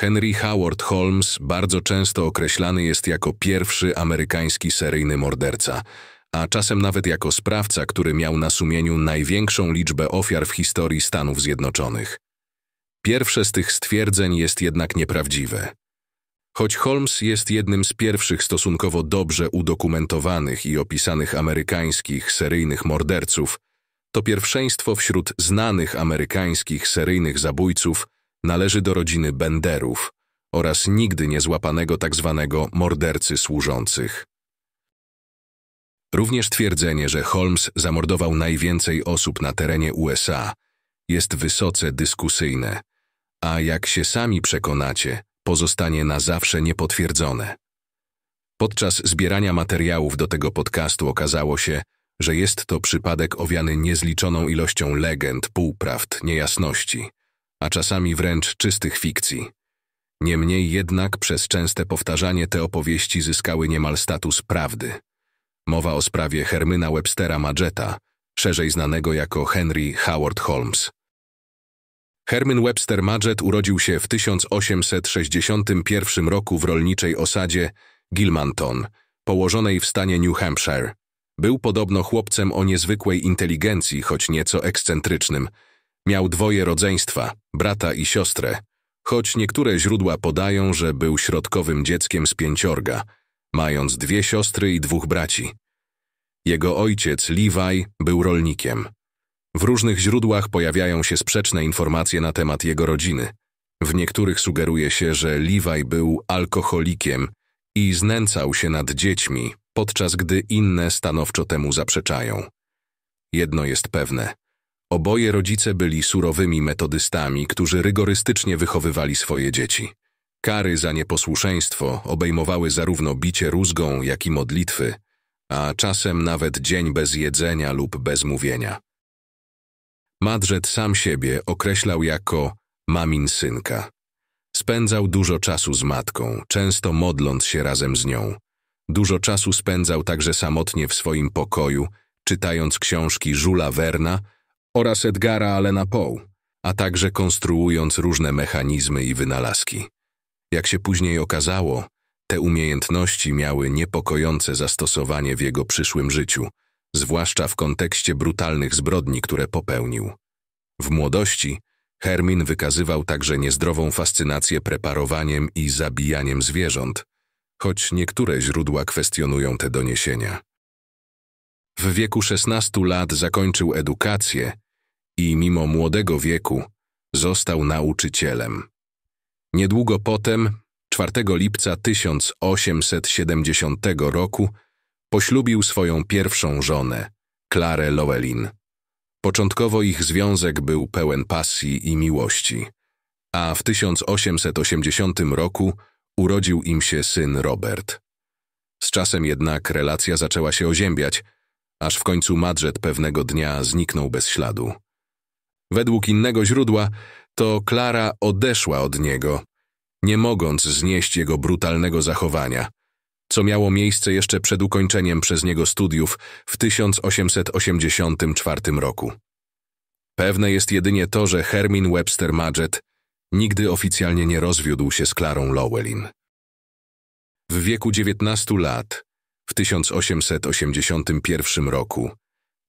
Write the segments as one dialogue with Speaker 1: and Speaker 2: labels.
Speaker 1: Henry Howard Holmes bardzo często określany jest jako pierwszy amerykański seryjny morderca, a czasem nawet jako sprawca, który miał na sumieniu największą liczbę ofiar w historii Stanów Zjednoczonych. Pierwsze z tych stwierdzeń jest jednak nieprawdziwe. Choć Holmes jest jednym z pierwszych stosunkowo dobrze udokumentowanych i opisanych amerykańskich seryjnych morderców, to pierwszeństwo wśród znanych amerykańskich seryjnych zabójców – należy do rodziny Benderów oraz nigdy niezłapanego tzw. Tak mordercy służących. Również twierdzenie, że Holmes zamordował najwięcej osób na terenie USA jest wysoce dyskusyjne, a jak się sami przekonacie, pozostanie na zawsze niepotwierdzone. Podczas zbierania materiałów do tego podcastu okazało się, że jest to przypadek owiany niezliczoną ilością legend, półprawd, niejasności a czasami wręcz czystych fikcji. Niemniej jednak przez częste powtarzanie te opowieści zyskały niemal status prawdy. Mowa o sprawie Hermyna Webstera Madgetta, szerzej znanego jako Henry Howard Holmes. Hermyn Webster Madgett urodził się w 1861 roku w rolniczej osadzie Gilmanton, położonej w stanie New Hampshire. Był podobno chłopcem o niezwykłej inteligencji, choć nieco ekscentrycznym – Miał dwoje rodzeństwa, brata i siostrę, choć niektóre źródła podają, że był środkowym dzieckiem z pięciorga, mając dwie siostry i dwóch braci. Jego ojciec, Liwaj, był rolnikiem. W różnych źródłach pojawiają się sprzeczne informacje na temat jego rodziny. W niektórych sugeruje się, że Liwaj był alkoholikiem i znęcał się nad dziećmi, podczas gdy inne stanowczo temu zaprzeczają. Jedno jest pewne – Oboje rodzice byli surowymi metodystami, którzy rygorystycznie wychowywali swoje dzieci. Kary za nieposłuszeństwo obejmowały zarówno bicie rózgą, jak i modlitwy, a czasem nawet dzień bez jedzenia lub bez mówienia. Madżet sam siebie określał jako mamin synka. Spędzał dużo czasu z matką, często modląc się razem z nią. Dużo czasu spędzał także samotnie w swoim pokoju, czytając książki Żula Verna oraz Edgara Allena Poe, a także konstruując różne mechanizmy i wynalazki. Jak się później okazało, te umiejętności miały niepokojące zastosowanie w jego przyszłym życiu, zwłaszcza w kontekście brutalnych zbrodni, które popełnił. W młodości Hermin wykazywał także niezdrową fascynację preparowaniem i zabijaniem zwierząt, choć niektóre źródła kwestionują te doniesienia. W wieku 16 lat zakończył edukację i mimo młodego wieku został nauczycielem. Niedługo potem, 4 lipca 1870 roku, poślubił swoją pierwszą żonę, Klarę Lowellin. Początkowo ich związek był pełen pasji i miłości, a w 1880 roku urodził im się syn Robert. Z czasem jednak relacja zaczęła się oziębiać, aż w końcu Madżet pewnego dnia zniknął bez śladu. Według innego źródła to Klara odeszła od niego, nie mogąc znieść jego brutalnego zachowania, co miało miejsce jeszcze przed ukończeniem przez niego studiów w 1884 roku. Pewne jest jedynie to, że Hermin Webster Madgett nigdy oficjalnie nie rozwiódł się z Klarą Lowellin. W wieku 19 lat, w 1881 roku,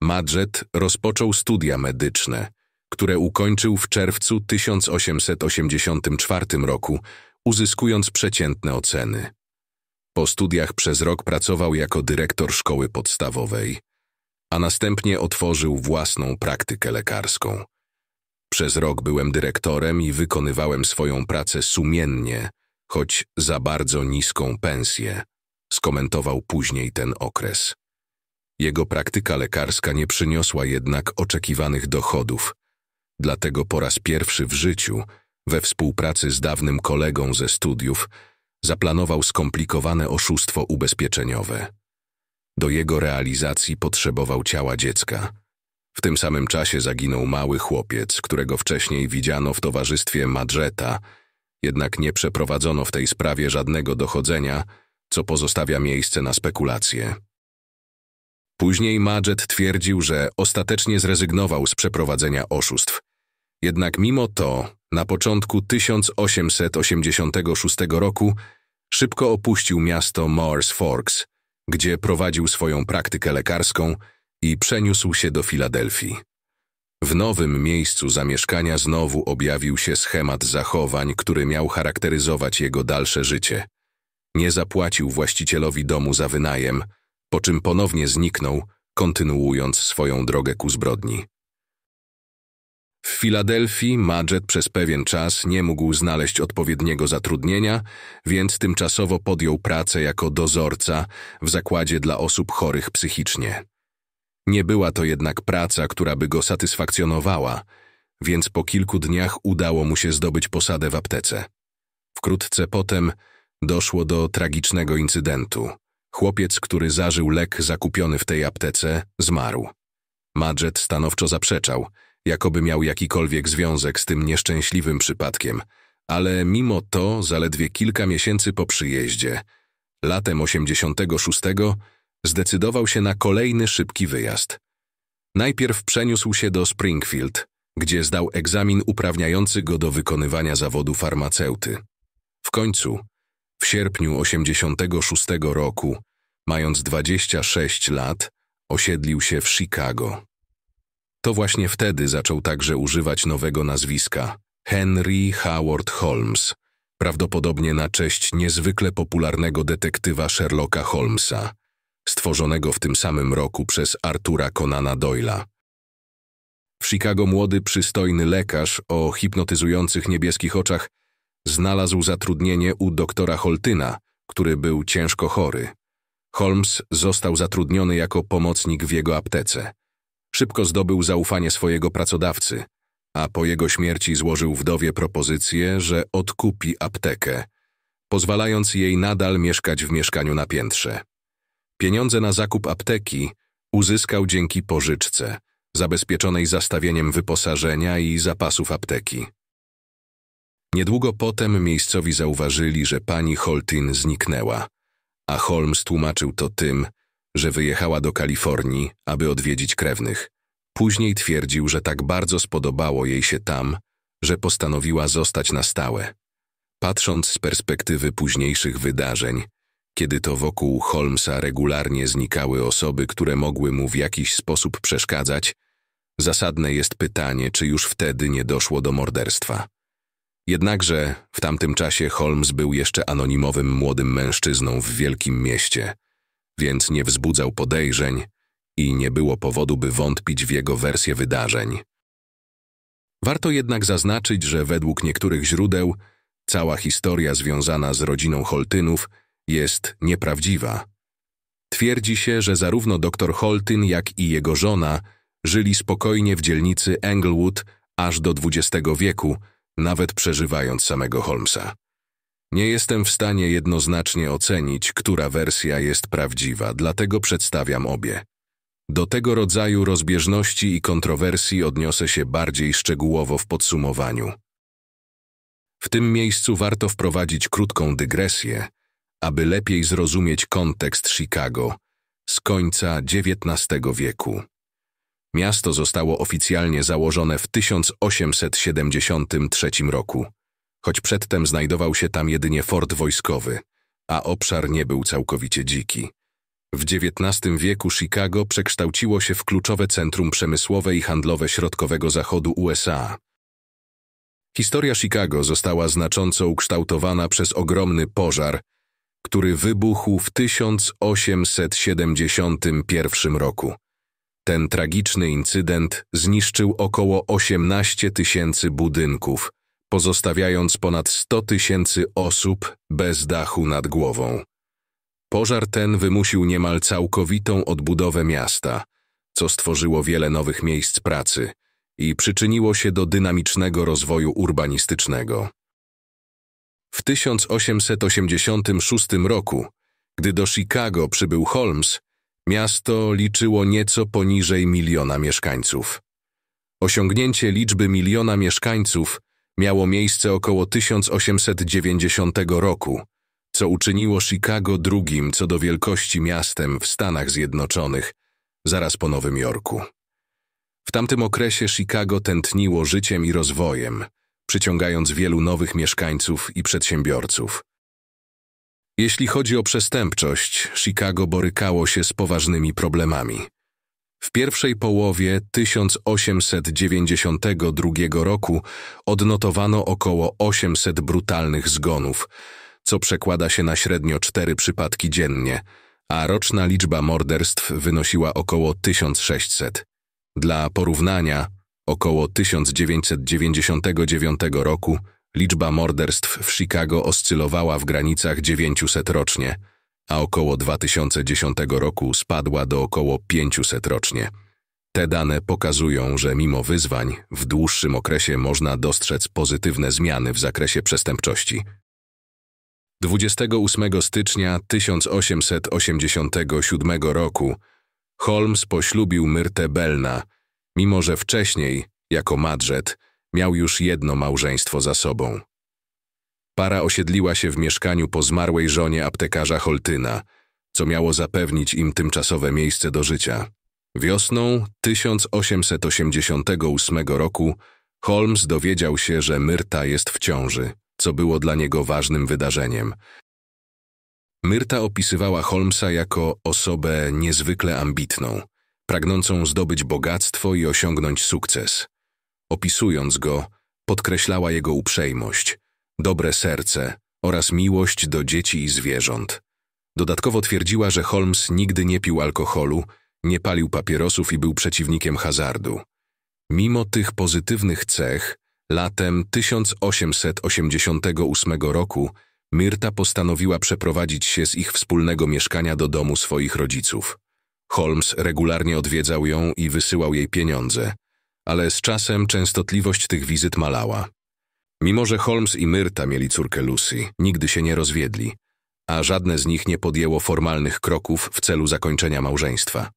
Speaker 1: Madgett rozpoczął studia medyczne – które ukończył w czerwcu 1884 roku, uzyskując przeciętne oceny. Po studiach przez rok pracował jako dyrektor szkoły podstawowej, a następnie otworzył własną praktykę lekarską. Przez rok byłem dyrektorem i wykonywałem swoją pracę sumiennie, choć za bardzo niską pensję, skomentował później ten okres. Jego praktyka lekarska nie przyniosła jednak oczekiwanych dochodów, Dlatego po raz pierwszy w życiu, we współpracy z dawnym kolegą ze studiów, zaplanował skomplikowane oszustwo ubezpieczeniowe. Do jego realizacji potrzebował ciała dziecka. W tym samym czasie zaginął mały chłopiec, którego wcześniej widziano w towarzystwie Madżeta, jednak nie przeprowadzono w tej sprawie żadnego dochodzenia, co pozostawia miejsce na spekulacje. Później Madżet twierdził, że ostatecznie zrezygnował z przeprowadzenia oszustw, jednak mimo to, na początku 1886 roku szybko opuścił miasto Mars Forks, gdzie prowadził swoją praktykę lekarską i przeniósł się do Filadelfii. W nowym miejscu zamieszkania znowu objawił się schemat zachowań, który miał charakteryzować jego dalsze życie. Nie zapłacił właścicielowi domu za wynajem, po czym ponownie zniknął, kontynuując swoją drogę ku zbrodni. W Filadelfii Madżet przez pewien czas nie mógł znaleźć odpowiedniego zatrudnienia, więc tymczasowo podjął pracę jako dozorca w zakładzie dla osób chorych psychicznie. Nie była to jednak praca, która by go satysfakcjonowała, więc po kilku dniach udało mu się zdobyć posadę w aptece. Wkrótce potem doszło do tragicznego incydentu. Chłopiec, który zażył lek zakupiony w tej aptece, zmarł. Madżet stanowczo zaprzeczał – jakoby miał jakikolwiek związek z tym nieszczęśliwym przypadkiem, ale mimo to zaledwie kilka miesięcy po przyjeździe, latem 86, zdecydował się na kolejny szybki wyjazd. Najpierw przeniósł się do Springfield, gdzie zdał egzamin uprawniający go do wykonywania zawodu farmaceuty. W końcu, w sierpniu 86 roku, mając 26 lat, osiedlił się w Chicago. To właśnie wtedy zaczął także używać nowego nazwiska Henry Howard Holmes, prawdopodobnie na cześć niezwykle popularnego detektywa Sherlocka Holmesa, stworzonego w tym samym roku przez Artura Conana Doyle'a. W Chicago młody, przystojny lekarz o hipnotyzujących niebieskich oczach znalazł zatrudnienie u doktora Holtyna, który był ciężko chory. Holmes został zatrudniony jako pomocnik w jego aptece. Szybko zdobył zaufanie swojego pracodawcy, a po jego śmierci złożył wdowie propozycję, że odkupi aptekę, pozwalając jej nadal mieszkać w mieszkaniu na piętrze. Pieniądze na zakup apteki uzyskał dzięki pożyczce, zabezpieczonej zastawieniem wyposażenia i zapasów apteki. Niedługo potem miejscowi zauważyli, że pani Holtin zniknęła, a Holmes tłumaczył to tym, że wyjechała do Kalifornii, aby odwiedzić krewnych. Później twierdził, że tak bardzo spodobało jej się tam, że postanowiła zostać na stałe. Patrząc z perspektywy późniejszych wydarzeń, kiedy to wokół Holmesa regularnie znikały osoby, które mogły mu w jakiś sposób przeszkadzać, zasadne jest pytanie, czy już wtedy nie doszło do morderstwa. Jednakże w tamtym czasie Holmes był jeszcze anonimowym młodym mężczyzną w wielkim mieście – więc nie wzbudzał podejrzeń i nie było powodu, by wątpić w jego wersję wydarzeń. Warto jednak zaznaczyć, że według niektórych źródeł cała historia związana z rodziną Holtynów jest nieprawdziwa. Twierdzi się, że zarówno dr Holtyn, jak i jego żona żyli spokojnie w dzielnicy Englewood aż do XX wieku, nawet przeżywając samego Holmesa. Nie jestem w stanie jednoznacznie ocenić, która wersja jest prawdziwa, dlatego przedstawiam obie. Do tego rodzaju rozbieżności i kontrowersji odniosę się bardziej szczegółowo w podsumowaniu. W tym miejscu warto wprowadzić krótką dygresję, aby lepiej zrozumieć kontekst Chicago z końca XIX wieku. Miasto zostało oficjalnie założone w 1873 roku choć przedtem znajdował się tam jedynie fort wojskowy, a obszar nie był całkowicie dziki. W XIX wieku Chicago przekształciło się w kluczowe centrum przemysłowe i handlowe środkowego zachodu USA. Historia Chicago została znacząco ukształtowana przez ogromny pożar, który wybuchł w 1871 roku. Ten tragiczny incydent zniszczył około 18 tysięcy budynków, pozostawiając ponad 100 tysięcy osób bez dachu nad głową. Pożar ten wymusił niemal całkowitą odbudowę miasta, co stworzyło wiele nowych miejsc pracy i przyczyniło się do dynamicznego rozwoju urbanistycznego. W 1886 roku, gdy do Chicago przybył Holmes, miasto liczyło nieco poniżej miliona mieszkańców. Osiągnięcie liczby miliona mieszkańców miało miejsce około 1890 roku, co uczyniło Chicago drugim co do wielkości miastem w Stanach Zjednoczonych, zaraz po Nowym Jorku. W tamtym okresie Chicago tętniło życiem i rozwojem, przyciągając wielu nowych mieszkańców i przedsiębiorców. Jeśli chodzi o przestępczość, Chicago borykało się z poważnymi problemami. W pierwszej połowie 1892 roku odnotowano około 800 brutalnych zgonów, co przekłada się na średnio 4 przypadki dziennie, a roczna liczba morderstw wynosiła około 1600. Dla porównania, około 1999 roku liczba morderstw w Chicago oscylowała w granicach 900 rocznie a około 2010 roku spadła do około 500 rocznie. Te dane pokazują, że mimo wyzwań w dłuższym okresie można dostrzec pozytywne zmiany w zakresie przestępczości. 28 stycznia 1887 roku Holmes poślubił Myrtę Belna, mimo że wcześniej, jako madrzet, miał już jedno małżeństwo za sobą. Para osiedliła się w mieszkaniu po zmarłej żonie aptekarza Holtyna, co miało zapewnić im tymczasowe miejsce do życia. Wiosną 1888 roku Holmes dowiedział się, że Myrta jest w ciąży, co było dla niego ważnym wydarzeniem. Myrta opisywała Holmesa jako osobę niezwykle ambitną, pragnącą zdobyć bogactwo i osiągnąć sukces. Opisując go, podkreślała jego uprzejmość, dobre serce oraz miłość do dzieci i zwierząt. Dodatkowo twierdziła, że Holmes nigdy nie pił alkoholu, nie palił papierosów i był przeciwnikiem hazardu. Mimo tych pozytywnych cech, latem 1888 roku Myrta postanowiła przeprowadzić się z ich wspólnego mieszkania do domu swoich rodziców. Holmes regularnie odwiedzał ją i wysyłał jej pieniądze, ale z czasem częstotliwość tych wizyt malała. Mimo, że Holmes i Myrta mieli córkę Lucy, nigdy się nie rozwiedli, a żadne z nich nie podjęło formalnych kroków w celu zakończenia małżeństwa.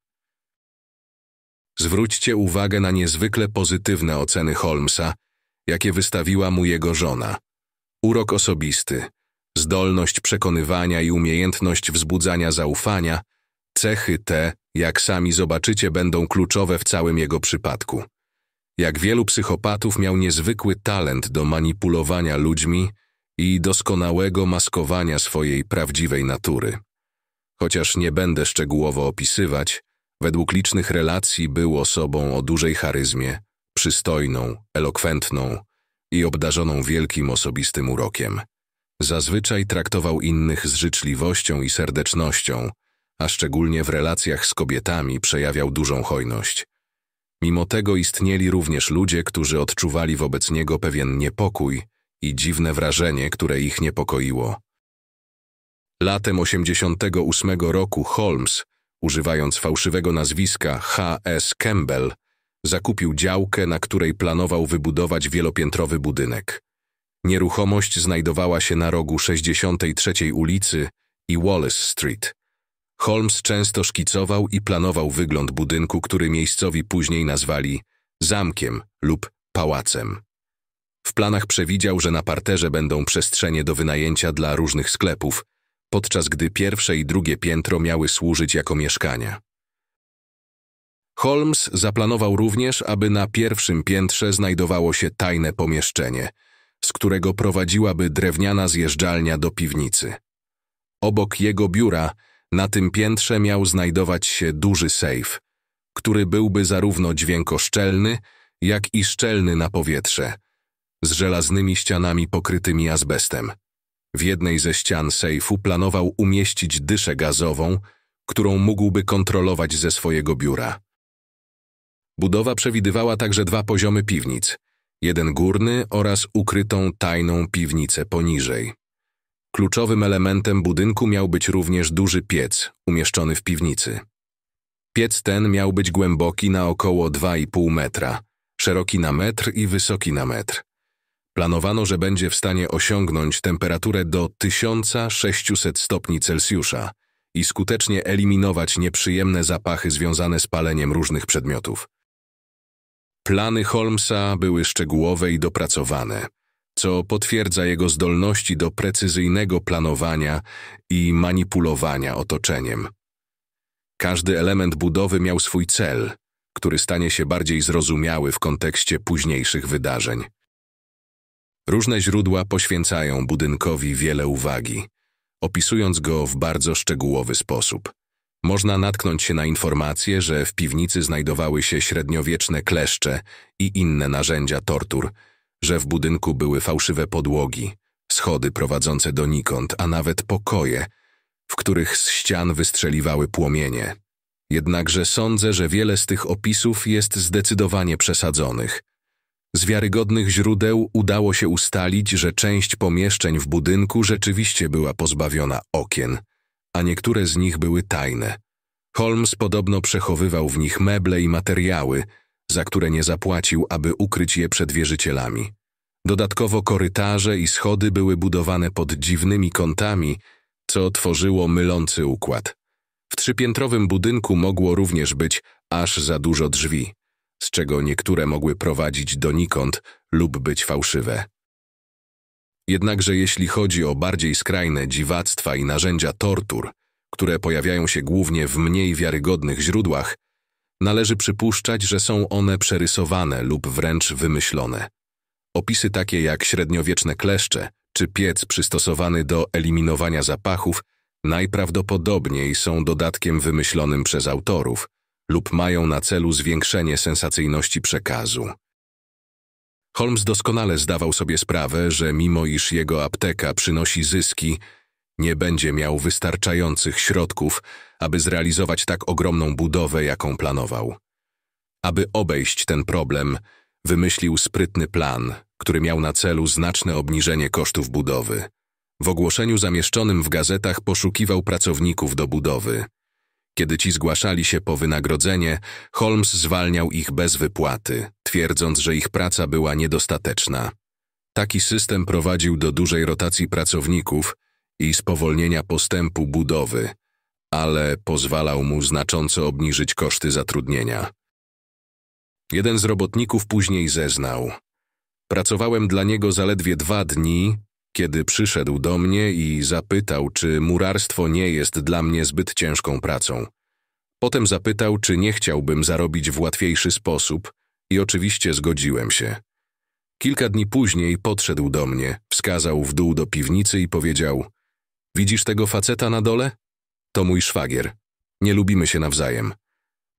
Speaker 1: Zwróćcie uwagę na niezwykle pozytywne oceny Holmesa, jakie wystawiła mu jego żona. Urok osobisty, zdolność przekonywania i umiejętność wzbudzania zaufania, cechy te, jak sami zobaczycie, będą kluczowe w całym jego przypadku. Jak wielu psychopatów miał niezwykły talent do manipulowania ludźmi i doskonałego maskowania swojej prawdziwej natury. Chociaż nie będę szczegółowo opisywać, według licznych relacji był osobą o dużej charyzmie, przystojną, elokwentną i obdarzoną wielkim osobistym urokiem. Zazwyczaj traktował innych z życzliwością i serdecznością, a szczególnie w relacjach z kobietami przejawiał dużą hojność. Mimo tego istnieli również ludzie, którzy odczuwali wobec niego pewien niepokój i dziwne wrażenie, które ich niepokoiło. Latem 88 roku Holmes, używając fałszywego nazwiska H.S. Campbell, zakupił działkę, na której planował wybudować wielopiętrowy budynek. Nieruchomość znajdowała się na rogu 63 ulicy i Wallace Street – Holmes często szkicował i planował wygląd budynku, który miejscowi później nazwali zamkiem lub pałacem. W planach przewidział, że na parterze będą przestrzenie do wynajęcia dla różnych sklepów, podczas gdy pierwsze i drugie piętro miały służyć jako mieszkania. Holmes zaplanował również, aby na pierwszym piętrze znajdowało się tajne pomieszczenie, z którego prowadziłaby drewniana zjeżdżalnia do piwnicy. Obok jego biura na tym piętrze miał znajdować się duży sejf, który byłby zarówno dźwiękoszczelny, jak i szczelny na powietrze, z żelaznymi ścianami pokrytymi azbestem. W jednej ze ścian sejfu planował umieścić dyszę gazową, którą mógłby kontrolować ze swojego biura. Budowa przewidywała także dwa poziomy piwnic, jeden górny oraz ukrytą tajną piwnicę poniżej. Kluczowym elementem budynku miał być również duży piec, umieszczony w piwnicy. Piec ten miał być głęboki na około 2,5 metra, szeroki na metr i wysoki na metr. Planowano, że będzie w stanie osiągnąć temperaturę do 1600 stopni Celsjusza i skutecznie eliminować nieprzyjemne zapachy związane z paleniem różnych przedmiotów. Plany Holmesa były szczegółowe i dopracowane – co potwierdza jego zdolności do precyzyjnego planowania i manipulowania otoczeniem. Każdy element budowy miał swój cel, który stanie się bardziej zrozumiały w kontekście późniejszych wydarzeń. Różne źródła poświęcają budynkowi wiele uwagi, opisując go w bardzo szczegółowy sposób. Można natknąć się na informacje, że w piwnicy znajdowały się średniowieczne kleszcze i inne narzędzia tortur, że w budynku były fałszywe podłogi, schody prowadzące donikąd, a nawet pokoje, w których z ścian wystrzeliwały płomienie. Jednakże sądzę, że wiele z tych opisów jest zdecydowanie przesadzonych. Z wiarygodnych źródeł udało się ustalić, że część pomieszczeń w budynku rzeczywiście była pozbawiona okien, a niektóre z nich były tajne. Holmes podobno przechowywał w nich meble i materiały, za które nie zapłacił, aby ukryć je przed wierzycielami. Dodatkowo korytarze i schody były budowane pod dziwnymi kątami, co tworzyło mylący układ. W trzypiętrowym budynku mogło również być aż za dużo drzwi, z czego niektóre mogły prowadzić donikąd lub być fałszywe. Jednakże jeśli chodzi o bardziej skrajne dziwactwa i narzędzia tortur, które pojawiają się głównie w mniej wiarygodnych źródłach, należy przypuszczać, że są one przerysowane lub wręcz wymyślone. Opisy takie jak średniowieczne kleszcze czy piec przystosowany do eliminowania zapachów najprawdopodobniej są dodatkiem wymyślonym przez autorów lub mają na celu zwiększenie sensacyjności przekazu. Holmes doskonale zdawał sobie sprawę, że mimo iż jego apteka przynosi zyski, nie będzie miał wystarczających środków, aby zrealizować tak ogromną budowę, jaką planował. Aby obejść ten problem, wymyślił sprytny plan, który miał na celu znaczne obniżenie kosztów budowy. W ogłoszeniu zamieszczonym w gazetach poszukiwał pracowników do budowy. Kiedy ci zgłaszali się po wynagrodzenie, Holmes zwalniał ich bez wypłaty, twierdząc, że ich praca była niedostateczna. Taki system prowadził do dużej rotacji pracowników i spowolnienia postępu budowy, ale pozwalał mu znacząco obniżyć koszty zatrudnienia. Jeden z robotników później zeznał. Pracowałem dla niego zaledwie dwa dni, kiedy przyszedł do mnie i zapytał, czy murarstwo nie jest dla mnie zbyt ciężką pracą. Potem zapytał, czy nie chciałbym zarobić w łatwiejszy sposób i oczywiście zgodziłem się. Kilka dni później podszedł do mnie, wskazał w dół do piwnicy i powiedział: Widzisz tego faceta na dole? To mój szwagier. Nie lubimy się nawzajem.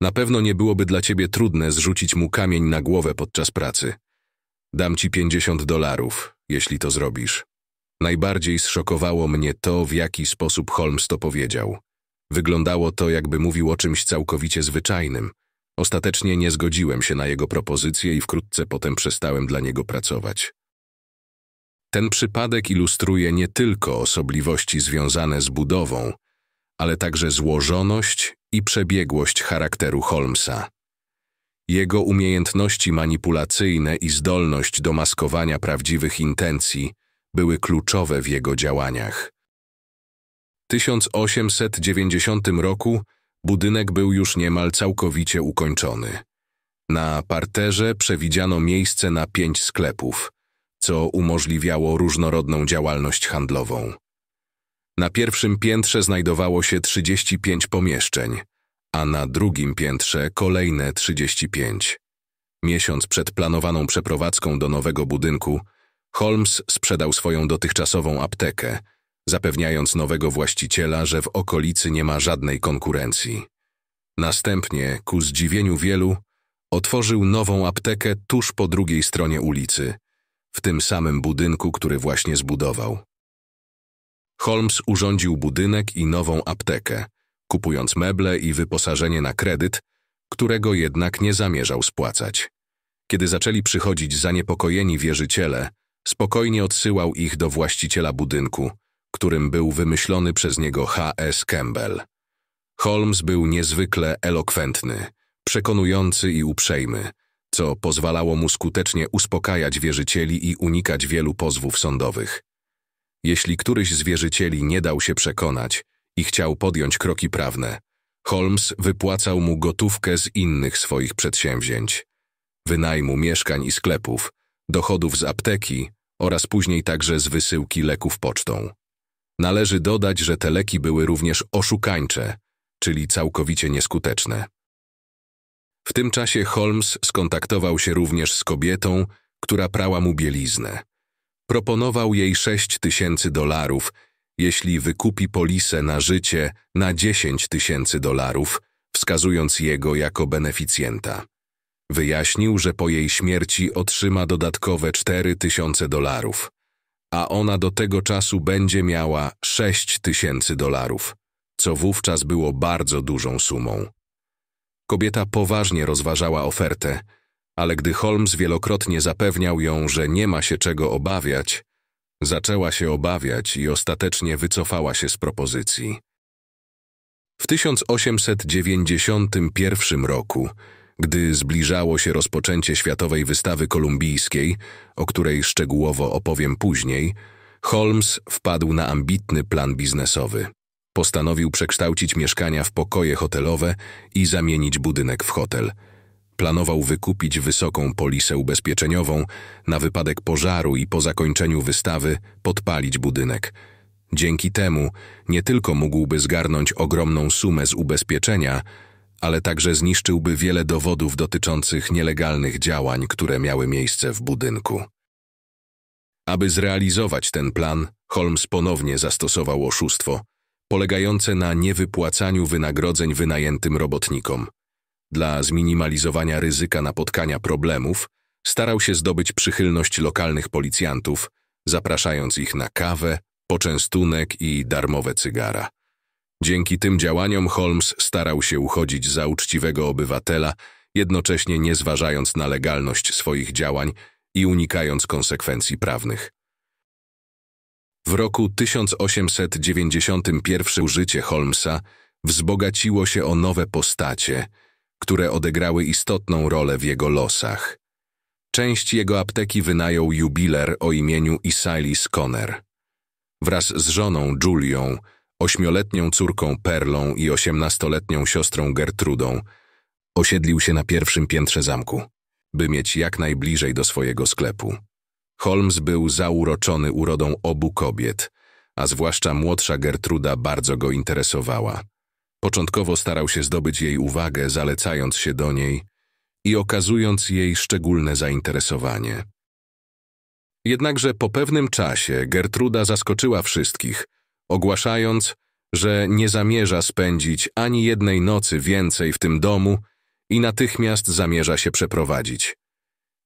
Speaker 1: Na pewno nie byłoby dla ciebie trudne zrzucić mu kamień na głowę podczas pracy. Dam ci pięćdziesiąt dolarów, jeśli to zrobisz. Najbardziej zszokowało mnie to, w jaki sposób Holmes to powiedział. Wyglądało to, jakby mówił o czymś całkowicie zwyczajnym. Ostatecznie nie zgodziłem się na jego propozycję i wkrótce potem przestałem dla niego pracować. Ten przypadek ilustruje nie tylko osobliwości związane z budową, ale także złożoność i przebiegłość charakteru Holmesa. Jego umiejętności manipulacyjne i zdolność do maskowania prawdziwych intencji były kluczowe w jego działaniach. W 1890 roku budynek był już niemal całkowicie ukończony. Na parterze przewidziano miejsce na pięć sklepów, co umożliwiało różnorodną działalność handlową. Na pierwszym piętrze znajdowało się 35 pomieszczeń, a na drugim piętrze kolejne 35. Miesiąc przed planowaną przeprowadzką do nowego budynku, Holmes sprzedał swoją dotychczasową aptekę, zapewniając nowego właściciela, że w okolicy nie ma żadnej konkurencji. Następnie, ku zdziwieniu wielu, otworzył nową aptekę tuż po drugiej stronie ulicy, w tym samym budynku, który właśnie zbudował. Holmes urządził budynek i nową aptekę, kupując meble i wyposażenie na kredyt, którego jednak nie zamierzał spłacać. Kiedy zaczęli przychodzić zaniepokojeni wierzyciele, spokojnie odsyłał ich do właściciela budynku, którym był wymyślony przez niego H.S. Campbell. Holmes był niezwykle elokwentny, przekonujący i uprzejmy, co pozwalało mu skutecznie uspokajać wierzycieli i unikać wielu pozwów sądowych. Jeśli któryś z wierzycieli nie dał się przekonać i chciał podjąć kroki prawne, Holmes wypłacał mu gotówkę z innych swoich przedsięwzięć, wynajmu mieszkań i sklepów, dochodów z apteki oraz później także z wysyłki leków pocztą. Należy dodać, że te leki były również oszukańcze, czyli całkowicie nieskuteczne. W tym czasie Holmes skontaktował się również z kobietą, która prała mu bieliznę. Proponował jej 6 tysięcy dolarów, jeśli wykupi polisę na życie na 10 tysięcy dolarów, wskazując jego jako beneficjenta. Wyjaśnił, że po jej śmierci otrzyma dodatkowe 4 tysiące dolarów, a ona do tego czasu będzie miała 6 tysięcy dolarów, co wówczas było bardzo dużą sumą. Kobieta poważnie rozważała ofertę, ale gdy Holmes wielokrotnie zapewniał ją, że nie ma się czego obawiać, zaczęła się obawiać i ostatecznie wycofała się z propozycji. W 1891 roku, gdy zbliżało się rozpoczęcie Światowej Wystawy Kolumbijskiej, o której szczegółowo opowiem później, Holmes wpadł na ambitny plan biznesowy. Postanowił przekształcić mieszkania w pokoje hotelowe i zamienić budynek w hotel – Planował wykupić wysoką polisę ubezpieczeniową na wypadek pożaru i po zakończeniu wystawy podpalić budynek. Dzięki temu nie tylko mógłby zgarnąć ogromną sumę z ubezpieczenia, ale także zniszczyłby wiele dowodów dotyczących nielegalnych działań, które miały miejsce w budynku. Aby zrealizować ten plan, Holmes ponownie zastosował oszustwo, polegające na niewypłacaniu wynagrodzeń wynajętym robotnikom. Dla zminimalizowania ryzyka napotkania problemów, starał się zdobyć przychylność lokalnych policjantów, zapraszając ich na kawę, poczęstunek i darmowe cygara. Dzięki tym działaniom Holmes starał się uchodzić za uczciwego obywatela, jednocześnie nie zważając na legalność swoich działań i unikając konsekwencji prawnych. W roku 1891 życie Holmesa wzbogaciło się o nowe postacie – które odegrały istotną rolę w jego losach. Część jego apteki wynajął jubiler o imieniu Isailis Conner. Wraz z żoną Julią, ośmioletnią córką Perlą i osiemnastoletnią siostrą Gertrudą, osiedlił się na pierwszym piętrze zamku, by mieć jak najbliżej do swojego sklepu. Holmes był zauroczony urodą obu kobiet, a zwłaszcza młodsza Gertruda bardzo go interesowała. Początkowo starał się zdobyć jej uwagę, zalecając się do niej i okazując jej szczególne zainteresowanie. Jednakże po pewnym czasie Gertruda zaskoczyła wszystkich, ogłaszając, że nie zamierza spędzić ani jednej nocy więcej w tym domu i natychmiast zamierza się przeprowadzić.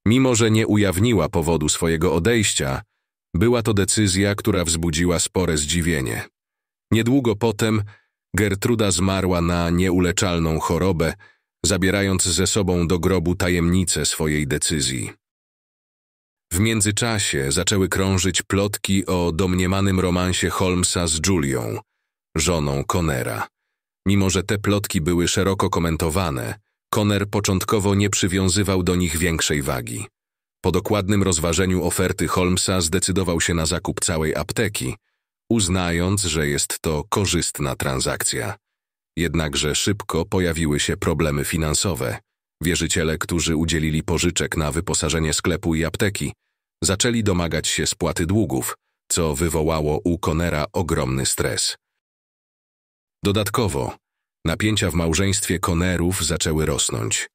Speaker 1: Mimo, że nie ujawniła powodu swojego odejścia, była to decyzja, która wzbudziła spore zdziwienie. Niedługo potem Gertruda zmarła na nieuleczalną chorobę, zabierając ze sobą do grobu tajemnicę swojej decyzji. W międzyczasie zaczęły krążyć plotki o domniemanym romansie Holmesa z Julią, żoną Conera. Mimo, że te plotki były szeroko komentowane, Conner początkowo nie przywiązywał do nich większej wagi. Po dokładnym rozważeniu oferty Holmesa zdecydował się na zakup całej apteki – uznając, że jest to korzystna transakcja. Jednakże szybko pojawiły się problemy finansowe. Wierzyciele, którzy udzielili pożyczek na wyposażenie sklepu i apteki, zaczęli domagać się spłaty długów, co wywołało u Konera ogromny stres. Dodatkowo, napięcia w małżeństwie Konerów zaczęły rosnąć.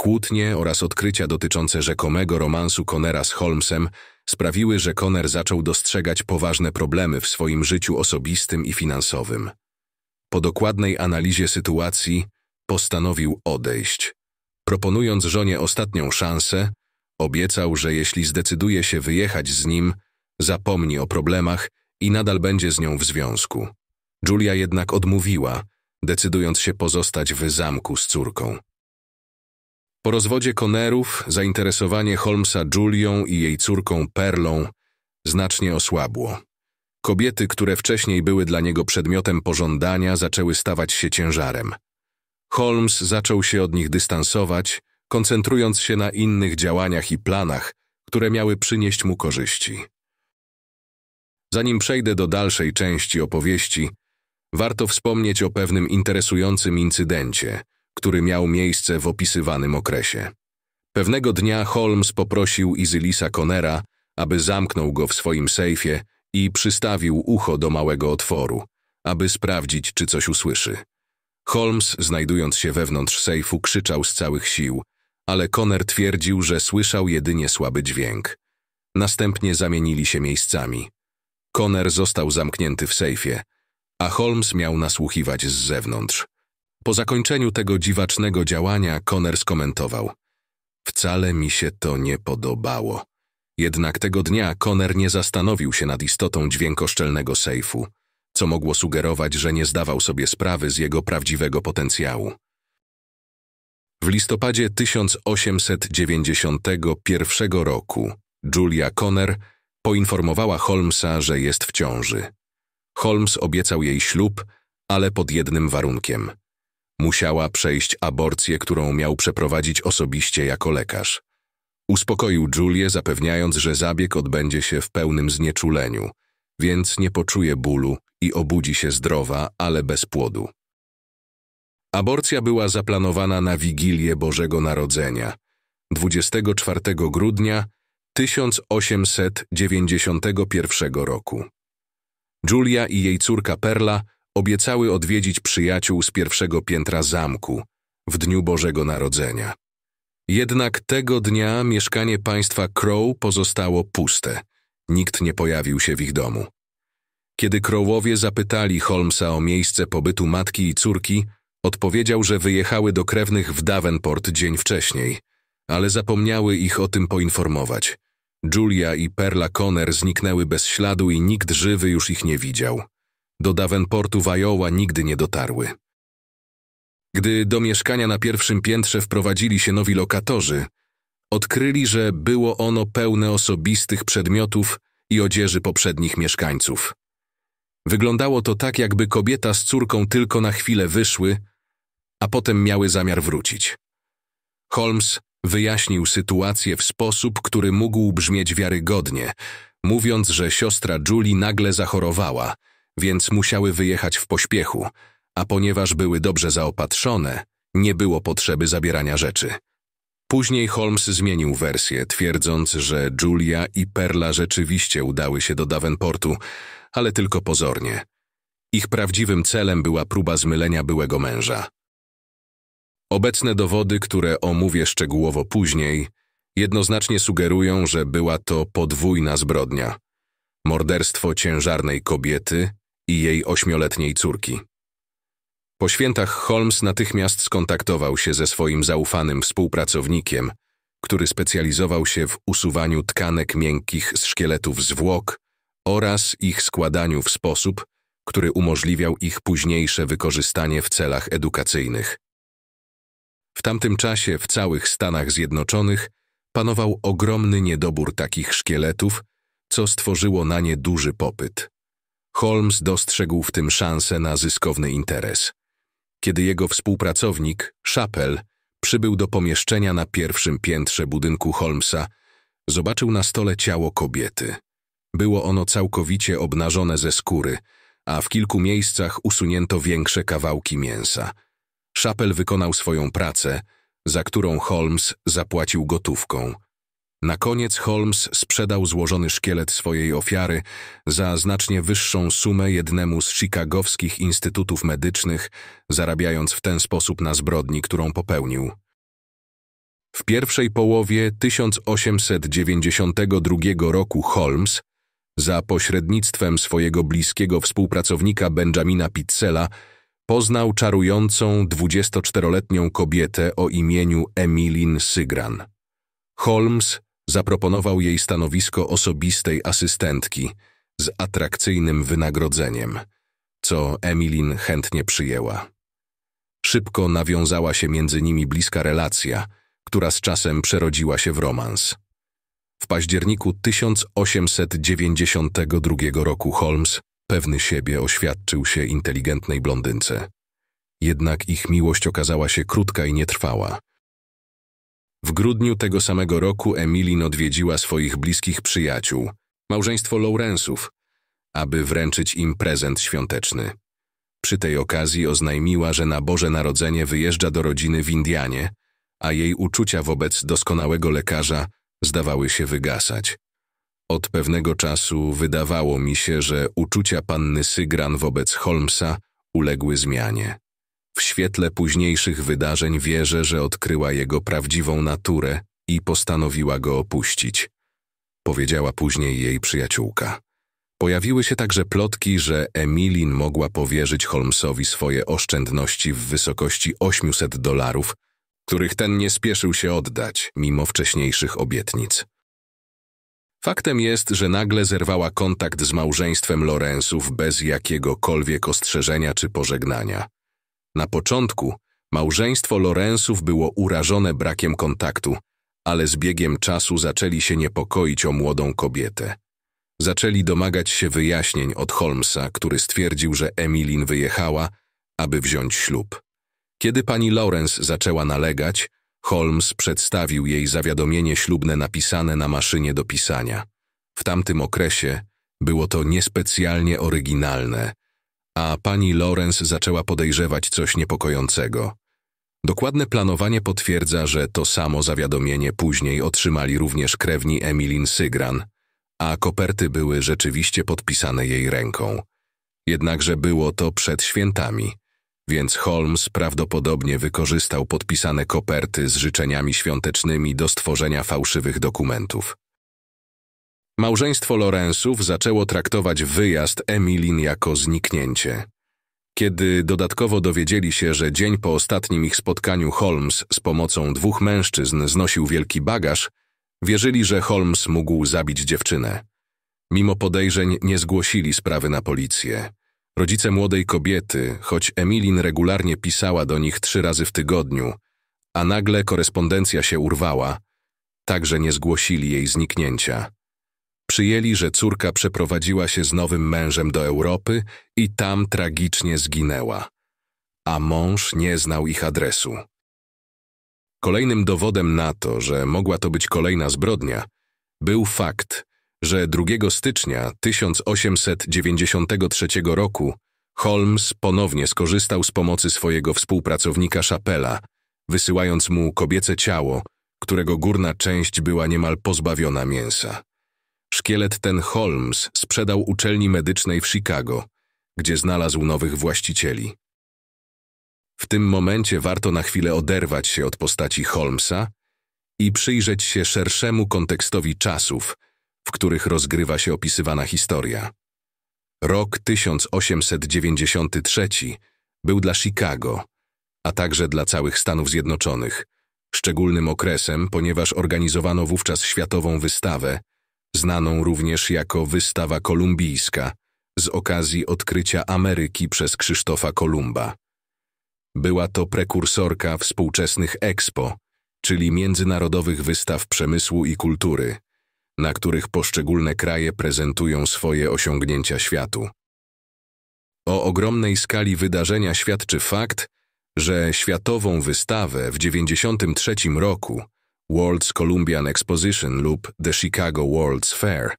Speaker 1: Kłótnie oraz odkrycia dotyczące rzekomego romansu Conera z Holmesem sprawiły, że Conner zaczął dostrzegać poważne problemy w swoim życiu osobistym i finansowym. Po dokładnej analizie sytuacji postanowił odejść. Proponując żonie ostatnią szansę, obiecał, że jeśli zdecyduje się wyjechać z nim, zapomni o problemach i nadal będzie z nią w związku. Julia jednak odmówiła, decydując się pozostać w zamku z córką. Po rozwodzie Konerów zainteresowanie Holmesa Julią i jej córką Perlą znacznie osłabło. Kobiety, które wcześniej były dla niego przedmiotem pożądania, zaczęły stawać się ciężarem. Holmes zaczął się od nich dystansować, koncentrując się na innych działaniach i planach, które miały przynieść mu korzyści. Zanim przejdę do dalszej części opowieści, warto wspomnieć o pewnym interesującym incydencie – który miał miejsce w opisywanym okresie. Pewnego dnia Holmes poprosił Izylisa Conera, aby zamknął go w swoim sejfie i przystawił ucho do małego otworu, aby sprawdzić, czy coś usłyszy. Holmes, znajdując się wewnątrz sejfu, krzyczał z całych sił, ale Conner twierdził, że słyszał jedynie słaby dźwięk. Następnie zamienili się miejscami. Conner został zamknięty w sejfie, a Holmes miał nasłuchiwać z zewnątrz. Po zakończeniu tego dziwacznego działania Conner skomentował: Wcale mi się to nie podobało. Jednak tego dnia Conner nie zastanowił się nad istotą dźwiękoszczelnego sejfu, co mogło sugerować, że nie zdawał sobie sprawy z jego prawdziwego potencjału. W listopadzie 1891 roku Julia Conner poinformowała Holmesa, że jest w ciąży. Holmes obiecał jej ślub, ale pod jednym warunkiem – Musiała przejść aborcję, którą miał przeprowadzić osobiście jako lekarz. Uspokoił Julię, zapewniając, że zabieg odbędzie się w pełnym znieczuleniu, więc nie poczuje bólu i obudzi się zdrowa, ale bez płodu. Aborcja była zaplanowana na Wigilię Bożego Narodzenia, 24 grudnia 1891 roku. Julia i jej córka Perla obiecały odwiedzić przyjaciół z pierwszego piętra zamku w dniu Bożego Narodzenia. Jednak tego dnia mieszkanie państwa Crow pozostało puste. Nikt nie pojawił się w ich domu. Kiedy Crowowie zapytali Holmesa o miejsce pobytu matki i córki, odpowiedział, że wyjechały do krewnych w Davenport dzień wcześniej, ale zapomniały ich o tym poinformować. Julia i Perla Conner zniknęły bez śladu i nikt żywy już ich nie widział do Davenportu w Iowa nigdy nie dotarły. Gdy do mieszkania na pierwszym piętrze wprowadzili się nowi lokatorzy, odkryli, że było ono pełne osobistych przedmiotów i odzieży poprzednich mieszkańców. Wyglądało to tak, jakby kobieta z córką tylko na chwilę wyszły, a potem miały zamiar wrócić. Holmes wyjaśnił sytuację w sposób, który mógł brzmieć wiarygodnie, mówiąc, że siostra Julie nagle zachorowała więc musiały wyjechać w pośpiechu, a ponieważ były dobrze zaopatrzone, nie było potrzeby zabierania rzeczy. Później Holmes zmienił wersję, twierdząc, że Julia i Perla rzeczywiście udały się do Davenportu, ale tylko pozornie. Ich prawdziwym celem była próba zmylenia byłego męża. Obecne dowody, które omówię szczegółowo później, jednoznacznie sugerują, że była to podwójna zbrodnia. Morderstwo ciężarnej kobiety i jej ośmioletniej córki. Po świętach Holmes natychmiast skontaktował się ze swoim zaufanym współpracownikiem, który specjalizował się w usuwaniu tkanek miękkich z szkieletów zwłok oraz ich składaniu w sposób, który umożliwiał ich późniejsze wykorzystanie w celach edukacyjnych. W tamtym czasie w całych Stanach Zjednoczonych panował ogromny niedobór takich szkieletów, co stworzyło na nie duży popyt. Holmes dostrzegł w tym szansę na zyskowny interes. Kiedy jego współpracownik, Chapel, przybył do pomieszczenia na pierwszym piętrze budynku Holmesa, zobaczył na stole ciało kobiety. Było ono całkowicie obnażone ze skóry, a w kilku miejscach usunięto większe kawałki mięsa. Chapel wykonał swoją pracę, za którą Holmes zapłacił gotówką – na koniec Holmes sprzedał złożony szkielet swojej ofiary za znacznie wyższą sumę jednemu z chicagowskich instytutów medycznych, zarabiając w ten sposób na zbrodni, którą popełnił. W pierwszej połowie 1892 roku Holmes, za pośrednictwem swojego bliskiego współpracownika Benjamina Pizzella, poznał czarującą 24-letnią kobietę o imieniu Emilin Sygran. Holmes Zaproponował jej stanowisko osobistej asystentki z atrakcyjnym wynagrodzeniem, co Emilin chętnie przyjęła. Szybko nawiązała się między nimi bliska relacja, która z czasem przerodziła się w romans. W październiku 1892 roku Holmes, pewny siebie, oświadczył się inteligentnej blondynce. Jednak ich miłość okazała się krótka i nietrwała. W grudniu tego samego roku Emilin odwiedziła swoich bliskich przyjaciół, małżeństwo Lourensów, aby wręczyć im prezent świąteczny. Przy tej okazji oznajmiła, że na Boże Narodzenie wyjeżdża do rodziny w Indianie, a jej uczucia wobec doskonałego lekarza zdawały się wygasać. Od pewnego czasu wydawało mi się, że uczucia panny Sygran wobec Holmesa uległy zmianie. W świetle późniejszych wydarzeń wierzę, że odkryła jego prawdziwą naturę i postanowiła go opuścić. Powiedziała później jej przyjaciółka. Pojawiły się także plotki, że Emilin mogła powierzyć Holmesowi swoje oszczędności w wysokości 800 dolarów, których ten nie spieszył się oddać, mimo wcześniejszych obietnic. Faktem jest, że nagle zerwała kontakt z małżeństwem Lorenzów bez jakiegokolwiek ostrzeżenia czy pożegnania. Na początku małżeństwo Lorensów było urażone brakiem kontaktu, ale z biegiem czasu zaczęli się niepokoić o młodą kobietę. Zaczęli domagać się wyjaśnień od Holmesa, który stwierdził, że Emilin wyjechała, aby wziąć ślub. Kiedy pani Lorenz zaczęła nalegać, Holmes przedstawił jej zawiadomienie ślubne napisane na maszynie do pisania. W tamtym okresie było to niespecjalnie oryginalne, a pani Lawrence zaczęła podejrzewać coś niepokojącego. Dokładne planowanie potwierdza, że to samo zawiadomienie później otrzymali również krewni Emilin Sygran, a koperty były rzeczywiście podpisane jej ręką. Jednakże było to przed świętami, więc Holmes prawdopodobnie wykorzystał podpisane koperty z życzeniami świątecznymi do stworzenia fałszywych dokumentów. Małżeństwo Lorensów zaczęło traktować wyjazd Emilin jako zniknięcie. Kiedy dodatkowo dowiedzieli się, że dzień po ostatnim ich spotkaniu Holmes z pomocą dwóch mężczyzn znosił wielki bagaż, wierzyli, że Holmes mógł zabić dziewczynę. Mimo podejrzeń nie zgłosili sprawy na policję. Rodzice młodej kobiety, choć Emilin regularnie pisała do nich trzy razy w tygodniu, a nagle korespondencja się urwała, także nie zgłosili jej zniknięcia. Przyjęli, że córka przeprowadziła się z nowym mężem do Europy i tam tragicznie zginęła, a mąż nie znał ich adresu. Kolejnym dowodem na to, że mogła to być kolejna zbrodnia, był fakt, że 2 stycznia 1893 roku Holmes ponownie skorzystał z pomocy swojego współpracownika Szapela, wysyłając mu kobiece ciało, którego górna część była niemal pozbawiona mięsa. Szkielet ten Holmes sprzedał uczelni medycznej w Chicago, gdzie znalazł nowych właścicieli. W tym momencie warto na chwilę oderwać się od postaci Holmesa i przyjrzeć się szerszemu kontekstowi czasów, w których rozgrywa się opisywana historia. Rok 1893 był dla Chicago, a także dla całych Stanów Zjednoczonych, szczególnym okresem, ponieważ organizowano wówczas światową wystawę znaną również jako Wystawa Kolumbijska z okazji odkrycia Ameryki przez Krzysztofa Kolumba. Była to prekursorka współczesnych Expo, czyli międzynarodowych wystaw przemysłu i kultury, na których poszczególne kraje prezentują swoje osiągnięcia światu. O ogromnej skali wydarzenia świadczy fakt, że światową wystawę w 1993 roku World's Columbian Exposition lub The Chicago World's Fair